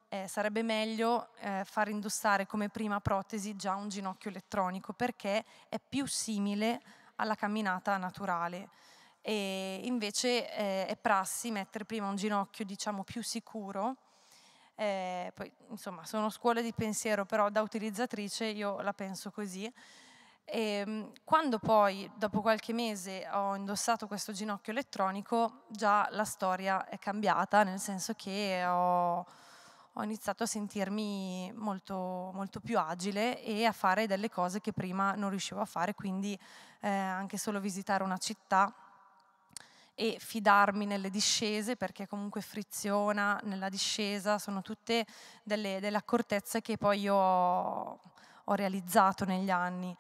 eh, sarebbe meglio eh, far indossare come prima protesi già un ginocchio elettronico perché è più simile alla camminata naturale. E invece eh, è prassi mettere prima un ginocchio diciamo più sicuro eh, poi, insomma, sono scuole di pensiero, però da utilizzatrice io la penso così. E, ehm, quando poi, dopo qualche mese, ho indossato questo ginocchio elettronico, già la storia è cambiata, nel senso che ho, ho iniziato a sentirmi molto, molto, più agile e a fare delle cose che prima non riuscivo a fare, quindi eh, anche solo visitare una città e fidarmi nelle discese perché comunque friziona nella discesa, sono tutte delle, delle accortezze che poi io ho, ho, realizzato negli anni.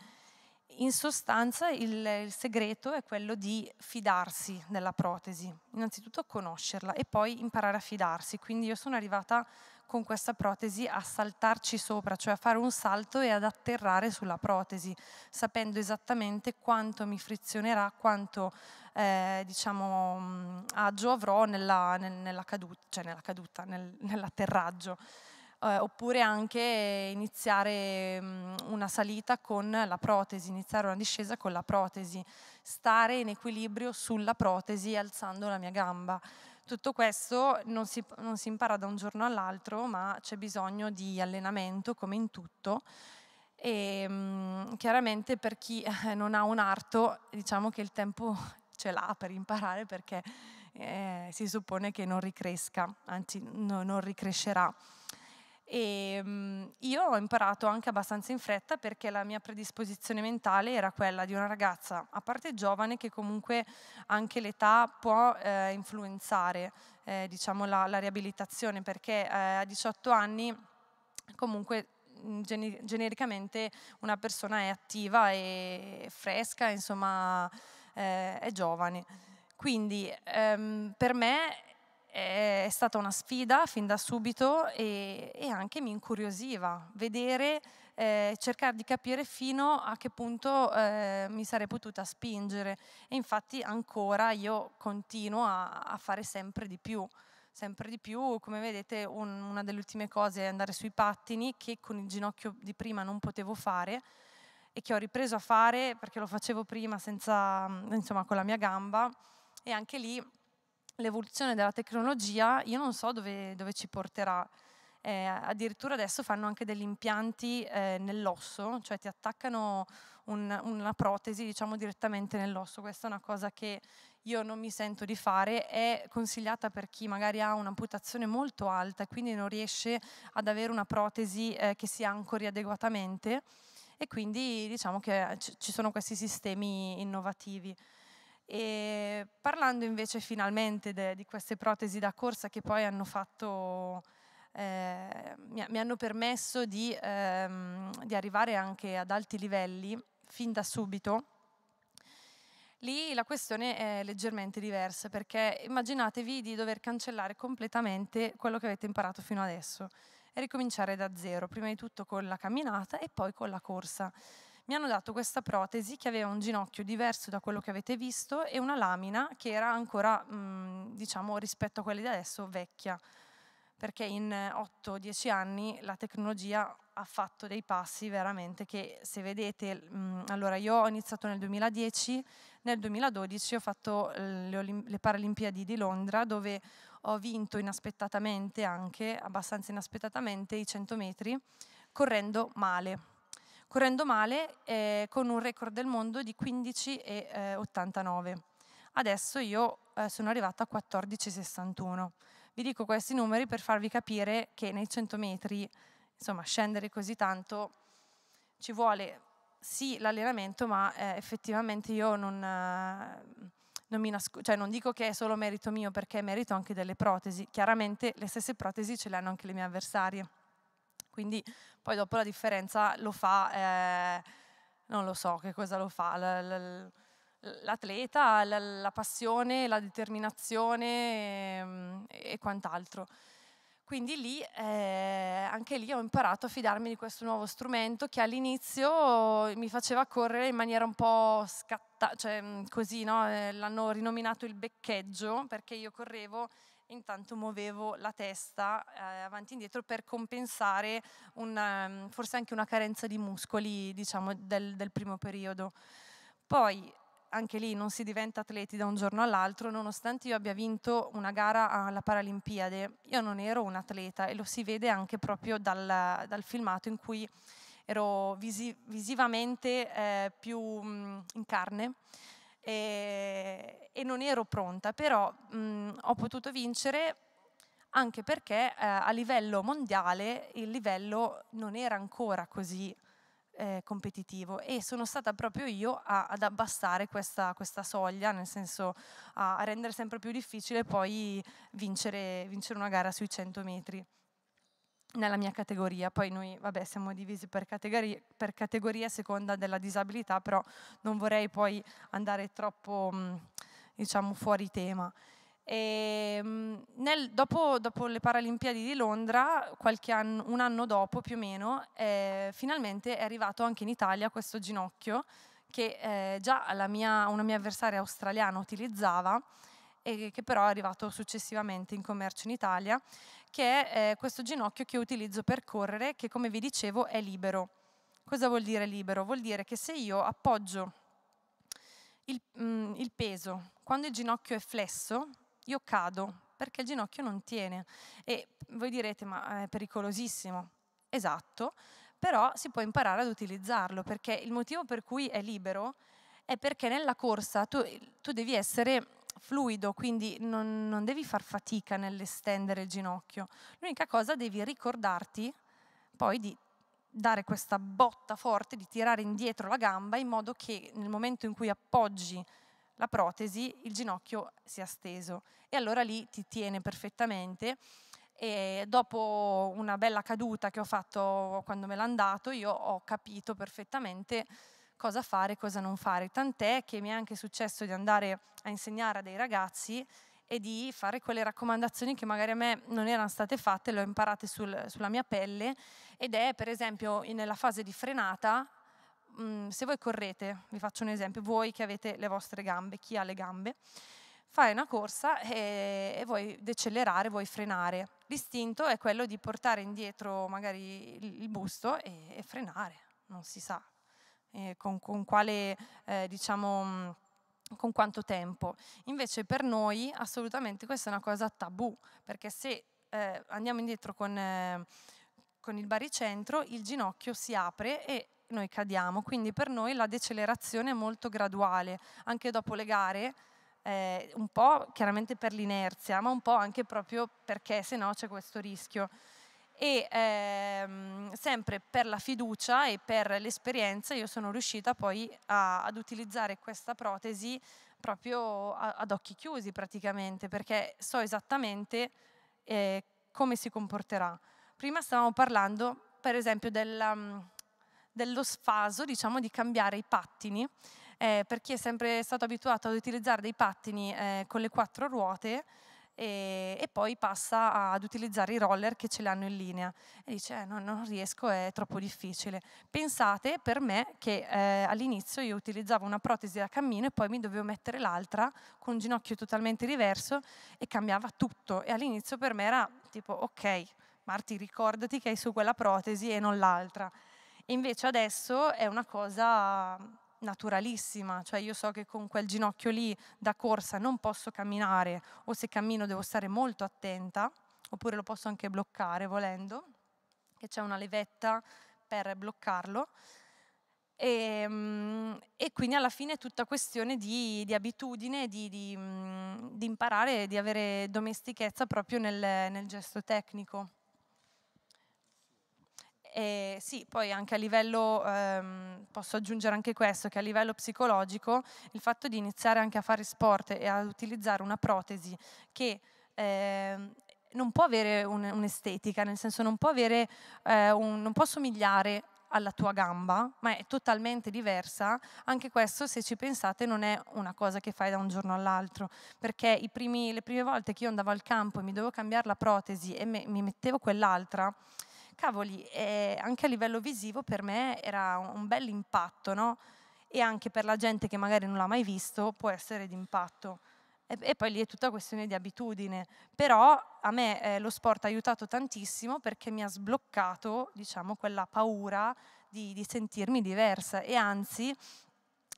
In sostanza il, il segreto è quello di fidarsi della protesi, innanzitutto conoscerla e poi imparare a fidarsi, quindi io sono arrivata con questa protesi a saltarci sopra, cioè a fare un salto e ad atterrare sulla protesi, sapendo esattamente quanto mi frizionerà, quanto eh, diciamo, mm, agio avrò nella, nel, nella caduta, cioè nella caduta nel, nell'atterraggio. Eh, oppure anche iniziare mm, una salita con la protesi, iniziare una discesa con la protesi, stare in equilibrio sulla protesi alzando la mia gamba tutto questo non si, non si impara da un giorno all'altro, ma c'è bisogno di allenamento come in tutto e ehm, chiaramente per chi eh, non ha un arto diciamo che il tempo ce l'ha per imparare perché eh, si suppone che non ricresca, anzi no, non ricrescerà. E ehm, io ho imparato anche abbastanza in fretta perché la mia predisposizione mentale era quella di una ragazza, a parte giovane, che comunque anche l'età può eh, influenzare eh, diciamo la, la, riabilitazione, perché eh, a 18 anni comunque mm, genericamente una persona è attiva e fresca, insomma eh, è giovane. Quindi ehm, per me è stata una sfida fin da subito e, e anche mi incuriosiva vedere, eh, cercare di capire fino a che punto eh, mi sarei potuta spingere e infatti ancora io continuo a, a fare sempre di più. Sempre di più, come vedete, un, una delle ultime cose è andare sui pattini che con il ginocchio di prima non potevo fare e che ho ripreso a fare perché lo facevo prima senza, insomma, con la mia gamba e anche lì l'evoluzione della tecnologia io non so dove, dove ci porterà. Eh, addirittura adesso fanno anche degli impianti eh, nell'osso, cioè ti attaccano un, una protesi diciamo direttamente nell'osso. Questa è una cosa che io non mi sento di fare, è consigliata per chi magari ha un'amputazione molto alta e quindi non riesce ad avere una protesi eh, che si ancori adeguatamente e quindi diciamo che ci sono questi sistemi innovativi. E parlando invece finalmente de, di queste protesi da corsa che poi hanno fatto, eh, mi, mi, hanno permesso di, ehm, di, arrivare anche ad alti livelli fin da subito, lì la questione è leggermente diversa perché immaginatevi di dover cancellare completamente quello che avete imparato fino adesso e ricominciare da zero, prima di tutto con la camminata e poi con la corsa mi hanno dato questa protesi che aveva un ginocchio diverso da quello che avete visto e una lamina che era ancora, mh, mm, diciamo, rispetto a quelle di adesso, vecchia, perché in 8-10 eh, anni la tecnologia ha fatto dei passi veramente che se vedete, mh, mm, allora io ho iniziato nel 2010, nel 2012 ho fatto le, le, Paralimpiadi di Londra dove ho vinto inaspettatamente anche, abbastanza inaspettatamente, i 100 metri correndo male correndo male eh, con un record del mondo di 15,89. Eh, Adesso io eh, sono arrivata a 14,61. Vi dico questi numeri per farvi capire che nei 100 metri, insomma, scendere così tanto ci vuole sì l'allenamento, ma eh, effettivamente io non, eh, non mi nasco- cioè non dico che è solo merito mio perché è merito anche delle protesi. Chiaramente le stesse protesi ce le hanno anche le mie avversarie. Quindi poi dopo la differenza lo fa, eh, non lo so che cosa lo fa, l'atleta, la passione, la determinazione e, ehm, e quant'altro. Quindi lì, eh, anche lì ho imparato a fidarmi di questo nuovo strumento che all'inizio mi faceva correre in maniera un po' scattata, cioè mm, così, no? Eh, l'hanno rinominato il beccheggio perché io correvo intanto muovevo la testa eh, avanti e indietro per compensare un, ehm, forse anche una carenza di muscoli diciamo, del, del primo periodo. Poi anche lì non si diventa atleti da un giorno all'altro, nonostante io abbia vinto una gara alla Paralimpiade, io non ero un atleta e lo si vede anche proprio dal, dal filmato in cui ero visi, visivamente eh, più mh, mm, in carne e, eh, e non ero pronta, però mh, mm, ho potuto vincere anche perché eh, a livello mondiale il livello non era ancora così eh, competitivo e sono stata proprio io a, ad abbassare questa, questa, soglia, nel senso a, rendere sempre più difficile poi vincere, vincere una gara sui 100 metri nella mia categoria, poi noi vabbè, siamo divisi per categoria, per categorie a seconda della disabilità, però non vorrei poi andare troppo mm, diciamo, fuori tema. Ehm, nel, dopo, dopo, le Paralimpiadi di Londra, anno, un anno dopo più o meno, eh, finalmente è arrivato anche in Italia questo ginocchio che eh, già mia, una mia avversaria australiana utilizzava e che però è arrivato successivamente in commercio in Italia, che è eh, questo ginocchio che utilizzo per correre, che come vi dicevo è libero. Cosa vuol dire libero? Vuol dire che se io appoggio il, mm, il peso quando il ginocchio è flesso, io cado perché il ginocchio non tiene. E voi direte, ma è pericolosissimo. Esatto, però si può imparare ad utilizzarlo, perché il motivo per cui è libero è perché nella corsa tu, tu devi essere fluido, quindi non, non devi far fatica nell'estendere il ginocchio. L'unica cosa devi ricordarti poi di dare questa botta forte, di tirare indietro la gamba in modo che nel momento in cui appoggi la protesi il ginocchio sia steso e allora lì ti tiene perfettamente e dopo una bella caduta che ho fatto quando me l'hanno andato, io ho capito perfettamente cosa fare e cosa non fare, tant'è che mi è anche successo di andare a insegnare a dei ragazzi e di fare quelle raccomandazioni che magari a me non erano state fatte, le ho imparate sul, sulla mia pelle ed è per esempio nella fase di frenata, mh, mm, se voi correte, vi faccio un esempio, voi che avete le vostre gambe, chi ha le gambe, fai una corsa e, e vuoi decelerare, vuoi frenare. L'istinto è quello di portare indietro magari il busto e, e frenare, non si sa eh, con, con, quale, eh, diciamo, mm, con quanto tempo. Invece per noi assolutamente questa è una cosa tabù, perché se eh, andiamo indietro con, eh, con il baricentro, il ginocchio si apre e noi cadiamo, quindi per noi la decelerazione è molto graduale, anche dopo le gare eh, un po' chiaramente per l'inerzia, ma un po' anche proprio perché se no c'è questo rischio e ehm, sempre per la fiducia e per l'esperienza io sono riuscita poi a, ad utilizzare questa protesi proprio a, ad occhi chiusi praticamente perché so esattamente eh, come si comporterà. Prima stavamo parlando per esempio della, mm, dello sfaso diciamo di cambiare i pattini eh, per chi è sempre stato abituato ad utilizzare dei pattini eh, con le quattro ruote e, e, poi passa ad utilizzare i roller che ce l'hanno in linea e dice eh, no, non riesco, è troppo difficile. Pensate per me che eh, all'inizio io utilizzavo una protesi da cammino e poi mi dovevo mettere l'altra con un ginocchio totalmente diverso e cambiava tutto e all'inizio per me era tipo ok Marti ricordati che hai su quella protesi e non l'altra. invece adesso è una cosa naturalissima, cioè io so che con quel ginocchio lì da corsa non posso camminare o se cammino devo stare molto attenta, oppure lo posso anche bloccare volendo, che c'è una levetta per bloccarlo. E, ehm, e, quindi alla fine è tutta questione di, di abitudine, di, di, di, imparare, di avere domestichezza proprio nel, nel gesto tecnico. E sì, poi anche a livello, ehm, posso aggiungere anche questo, che a livello psicologico il fatto di iniziare anche a fare sport e ad utilizzare una protesi che ehm, non può avere un, un'estetica, nel senso non può, avere, eh, un, non può somigliare alla tua gamba, ma è totalmente diversa. Anche questo, se ci pensate, non è una cosa che fai da un giorno all'altro, perché primi, le prime volte che io andavo al campo e mi dovevo cambiare la protesi e me, mi mettevo quell'altra, cavoli, eh, anche a livello visivo per me era un bel impatto, no? E anche per la gente che magari non l'ha mai visto può essere d'impatto. E, e poi lì è tutta questione di abitudine. Però a me eh, lo sport ha aiutato tantissimo perché mi ha sbloccato, diciamo, quella paura di, di sentirmi diversa e anzi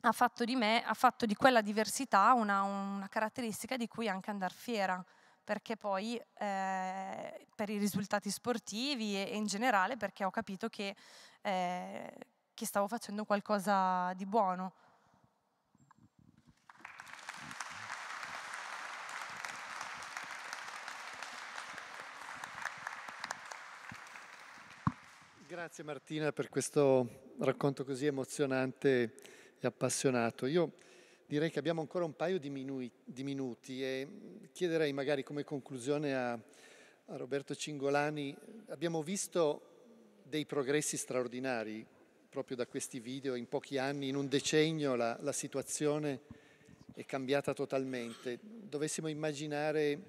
ha fatto di me, ha fatto di quella diversità una, una caratteristica di cui anche andare fiera perché poi eh, per i risultati sportivi e, e, in generale perché ho capito che, eh, che stavo facendo qualcosa di buono. Grazie Martina per questo racconto così emozionante e appassionato. Io Direi che abbiamo ancora un paio di, minui, di minuti e chiederei magari come conclusione a, a Roberto Cingolani, abbiamo visto dei progressi straordinari proprio da questi video, in pochi anni, in un decennio la, la situazione è cambiata totalmente. Dovessimo immaginare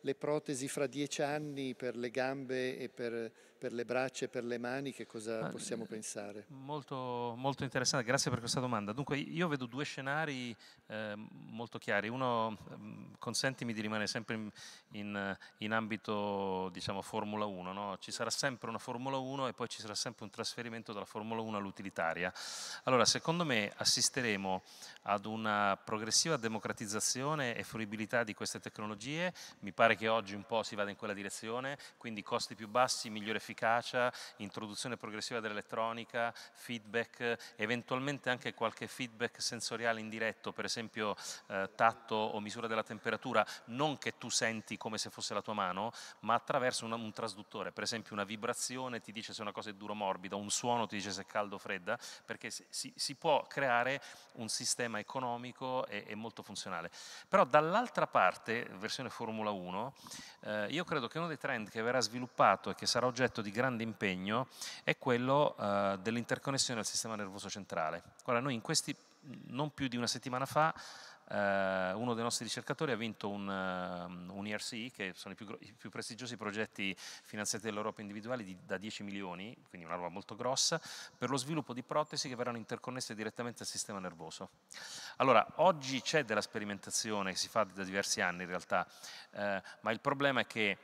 le protesi fra dieci anni per le gambe e per per le braccia e per le mani, che cosa possiamo eh, pensare? Molto, molto, interessante, grazie per questa domanda. Dunque, io vedo due scenari eh, molto chiari. Uno, mm, consentimi di rimanere sempre in, in, in ambito, diciamo, Formula 1. No? Ci sarà sempre una Formula 1 e poi ci sarà sempre un trasferimento dalla Formula 1 all'utilitaria. Allora, secondo me assisteremo ad una progressiva democratizzazione e fruibilità di queste tecnologie. Mi pare che oggi un po' si vada in quella direzione, quindi costi più bassi, migliore efficacia efficacia, introduzione progressiva dell'elettronica, feedback, eventualmente anche qualche feedback sensoriale indiretto, per esempio eh, tatto o misura della temperatura, non che tu senti come se fosse la tua mano, ma attraverso un, un trasduttore, per esempio una vibrazione ti dice se una cosa è duro o morbida, un suono ti dice se è caldo o fredda, perché si, si può creare un sistema economico e, e molto funzionale. Però dall'altra parte, versione Formula 1, eh, io credo che uno dei trend che verrà sviluppato e che sarà oggetto di grande impegno è quello eh, dell'interconnessione al sistema nervoso centrale. Guarda, noi in questi, non più di una settimana fa, Uh, uno dei nostri ricercatori ha vinto un, uh, un ERC, che sono i più, i più, prestigiosi progetti finanziati dall'Europa individuali di, da 10 milioni, quindi una roba molto grossa, per lo sviluppo di protesi che verranno interconnesse direttamente al sistema nervoso. Allora, oggi c'è della sperimentazione che si fa da diversi anni in realtà, uh, ma il problema è che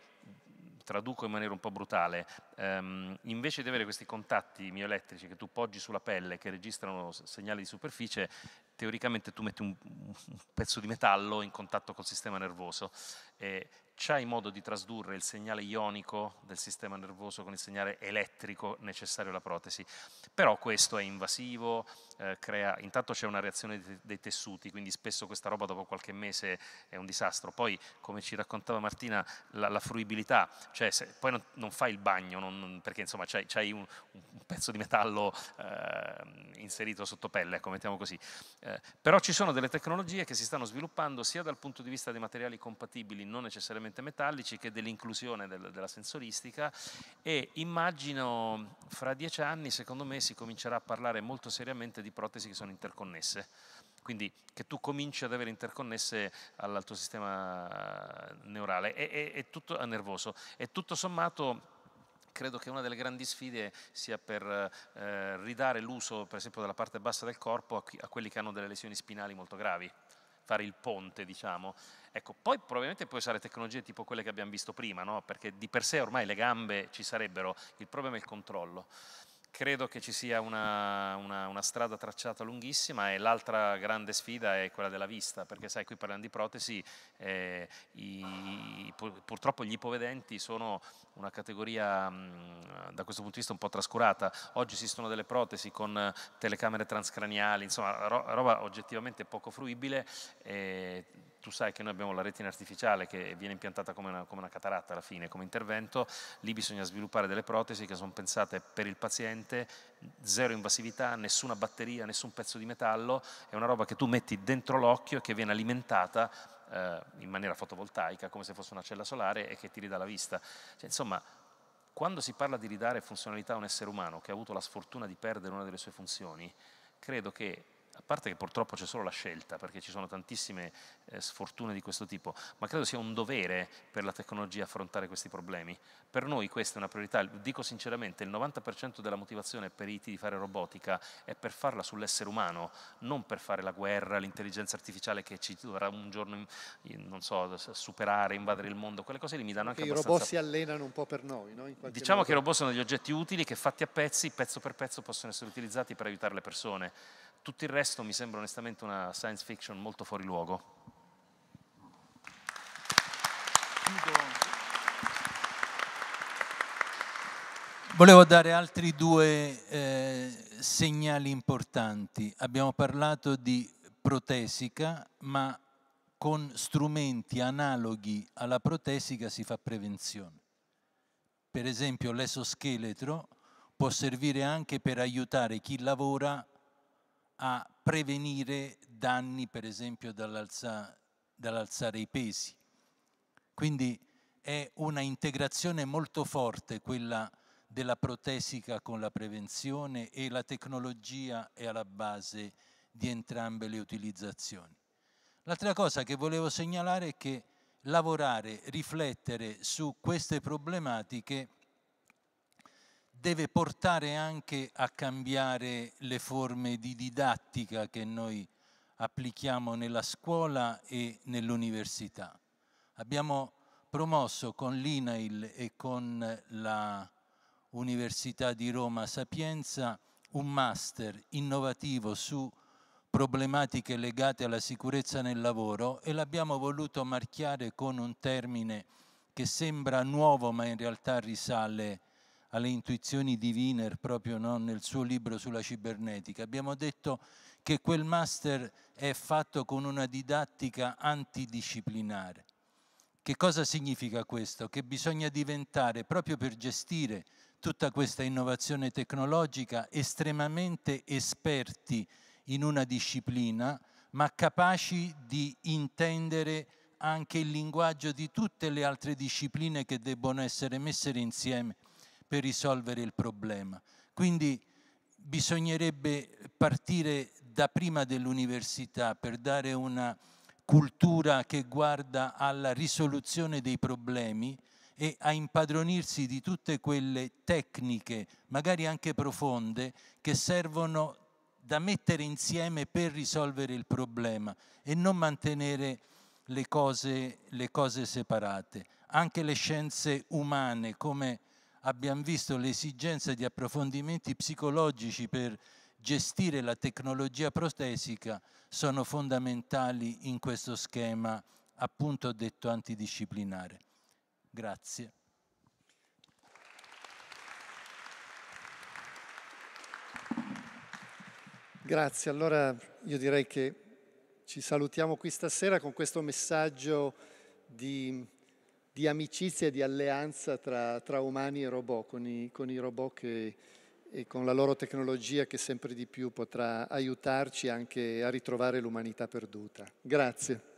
traduco in maniera un po' brutale, ehm, invece di avere questi contatti mioelettrici che tu poggi sulla pelle che registrano segnali di superficie, teoricamente tu metti un, un pezzo di metallo in contatto col sistema nervoso e c'hai modo di trasdurre il segnale ionico del sistema nervoso con il segnale elettrico necessario alla protesi. Però questo è invasivo, eh, crea, intanto c'è una reazione dei, tessuti, quindi spesso questa roba dopo qualche mese è un disastro. Poi, come ci raccontava Martina, la, la fruibilità, cioè se, poi non, non, fai il bagno, non, perché insomma c'hai, c'hai un, un, pezzo di metallo eh, inserito sotto pelle, ecco, mettiamo così. Eh, però ci sono delle tecnologie che si stanno sviluppando sia dal punto di vista dei materiali compatibili, non necessariamente metallici, che dell'inclusione del, della sensoristica e immagino fra dieci anni, secondo me, si comincerà a parlare molto seriamente di di protesi che sono interconnesse. Quindi che tu cominci ad avere interconnesse al tuo sistema neurale, è, è, è tutto è nervoso. E tutto sommato credo che una delle grandi sfide sia per eh, ridare l'uso, per esempio, della parte bassa del corpo a, a quelli che hanno delle lesioni spinali molto gravi fare il ponte, diciamo. Ecco, poi probabilmente puoi usare tecnologie tipo quelle che abbiamo visto prima, no? perché di per sé ormai le gambe ci sarebbero, il problema è il controllo credo che ci sia una, una, una strada tracciata lunghissima e l'altra grande sfida è quella della vista, perché sai, qui parlando di protesi, eh, i, pur, purtroppo gli ipovedenti sono una categoria da questo punto di vista un po' trascurata. Oggi esistono delle protesi con eh, telecamere transcraniali, insomma roba oggettivamente poco fruibile. E tu sai che noi abbiamo la retina artificiale che viene impiantata come una, come una cataratta alla fine, come intervento. Lì bisogna sviluppare delle protesi che sono pensate per il paziente, zero invasività, nessuna batteria, nessun pezzo di metallo. È una roba che tu metti dentro l'occhio e che viene alimentata eh, in maniera fotovoltaica, come se fosse una cella solare e che ti ridà la vista. Cioè, insomma, quando si parla di ridare funzionalità a un essere umano che ha avuto la sfortuna di perdere una delle sue funzioni, credo che a parte che purtroppo c'è solo la scelta, perché ci sono tantissime eh, sfortune di questo tipo, ma credo sia un dovere per la tecnologia affrontare questi problemi. Per noi questa è una priorità, dico sinceramente, il 90% della motivazione per IT di fare robotica è per farla sull'essere umano, non per fare la guerra, l'intelligenza artificiale che ci dovrà un giorno, non so, superare, invadere il mondo, quelle cose lì mi danno anche abbastanza... I robot si allenano un po' per noi, no? diciamo modo. che i robot sono degli oggetti utili che fatti a pezzi, pezzo per pezzo, possono essere utilizzati per aiutare le persone. Tutto il resto mi sembra onestamente una science fiction molto fuori luogo. Volevo dare altri due eh, segnali importanti. Abbiamo parlato di protesica, ma con strumenti analoghi alla protesica si fa prevenzione. Per esempio l'esoscheletro può servire anche per aiutare chi lavora a prevenire danni, per esempio, dall'alza, dall'alzare i pesi. Quindi è una integrazione molto forte quella della protesica con la prevenzione e la tecnologia è alla base di entrambe le utilizzazioni. L'altra cosa che volevo segnalare è che lavorare, riflettere su queste problematiche deve portare anche a cambiare le forme di didattica che noi applichiamo nella scuola e nell'università. Abbiamo promosso con l'INAIL e con la Università di Roma Sapienza un master innovativo su problematiche legate alla sicurezza nel lavoro e l'abbiamo voluto marchiare con un termine che sembra nuovo ma in realtà risale a alle intuizioni di Wiener proprio no, nel suo libro sulla cibernetica. Abbiamo detto che quel master è fatto con una didattica antidisciplinare. Che cosa significa questo? Che bisogna diventare, proprio per gestire tutta questa innovazione tecnologica, estremamente esperti in una disciplina, ma capaci di intendere anche il linguaggio di tutte le altre discipline che debbono essere messe insieme per risolvere il problema. Quindi bisognerebbe partire da prima dell'università per dare una cultura che guarda alla risoluzione dei problemi e a impadronirsi di tutte quelle tecniche, magari anche profonde, che servono da mettere insieme per risolvere il problema e non mantenere le cose, le cose separate. Anche le scienze umane, come abbiamo visto l'esigenza di approfondimenti psicologici per gestire la tecnologia protesica sono fondamentali in questo schema appunto detto antidisciplinare. Grazie. Grazie, allora io direi che ci salutiamo qui stasera con questo messaggio di di amicizia e di alleanza tra, tra umani e robot, con i, con i robot che, e con la loro tecnologia che sempre di più potrà aiutarci anche a ritrovare l'umanità perduta. Grazie.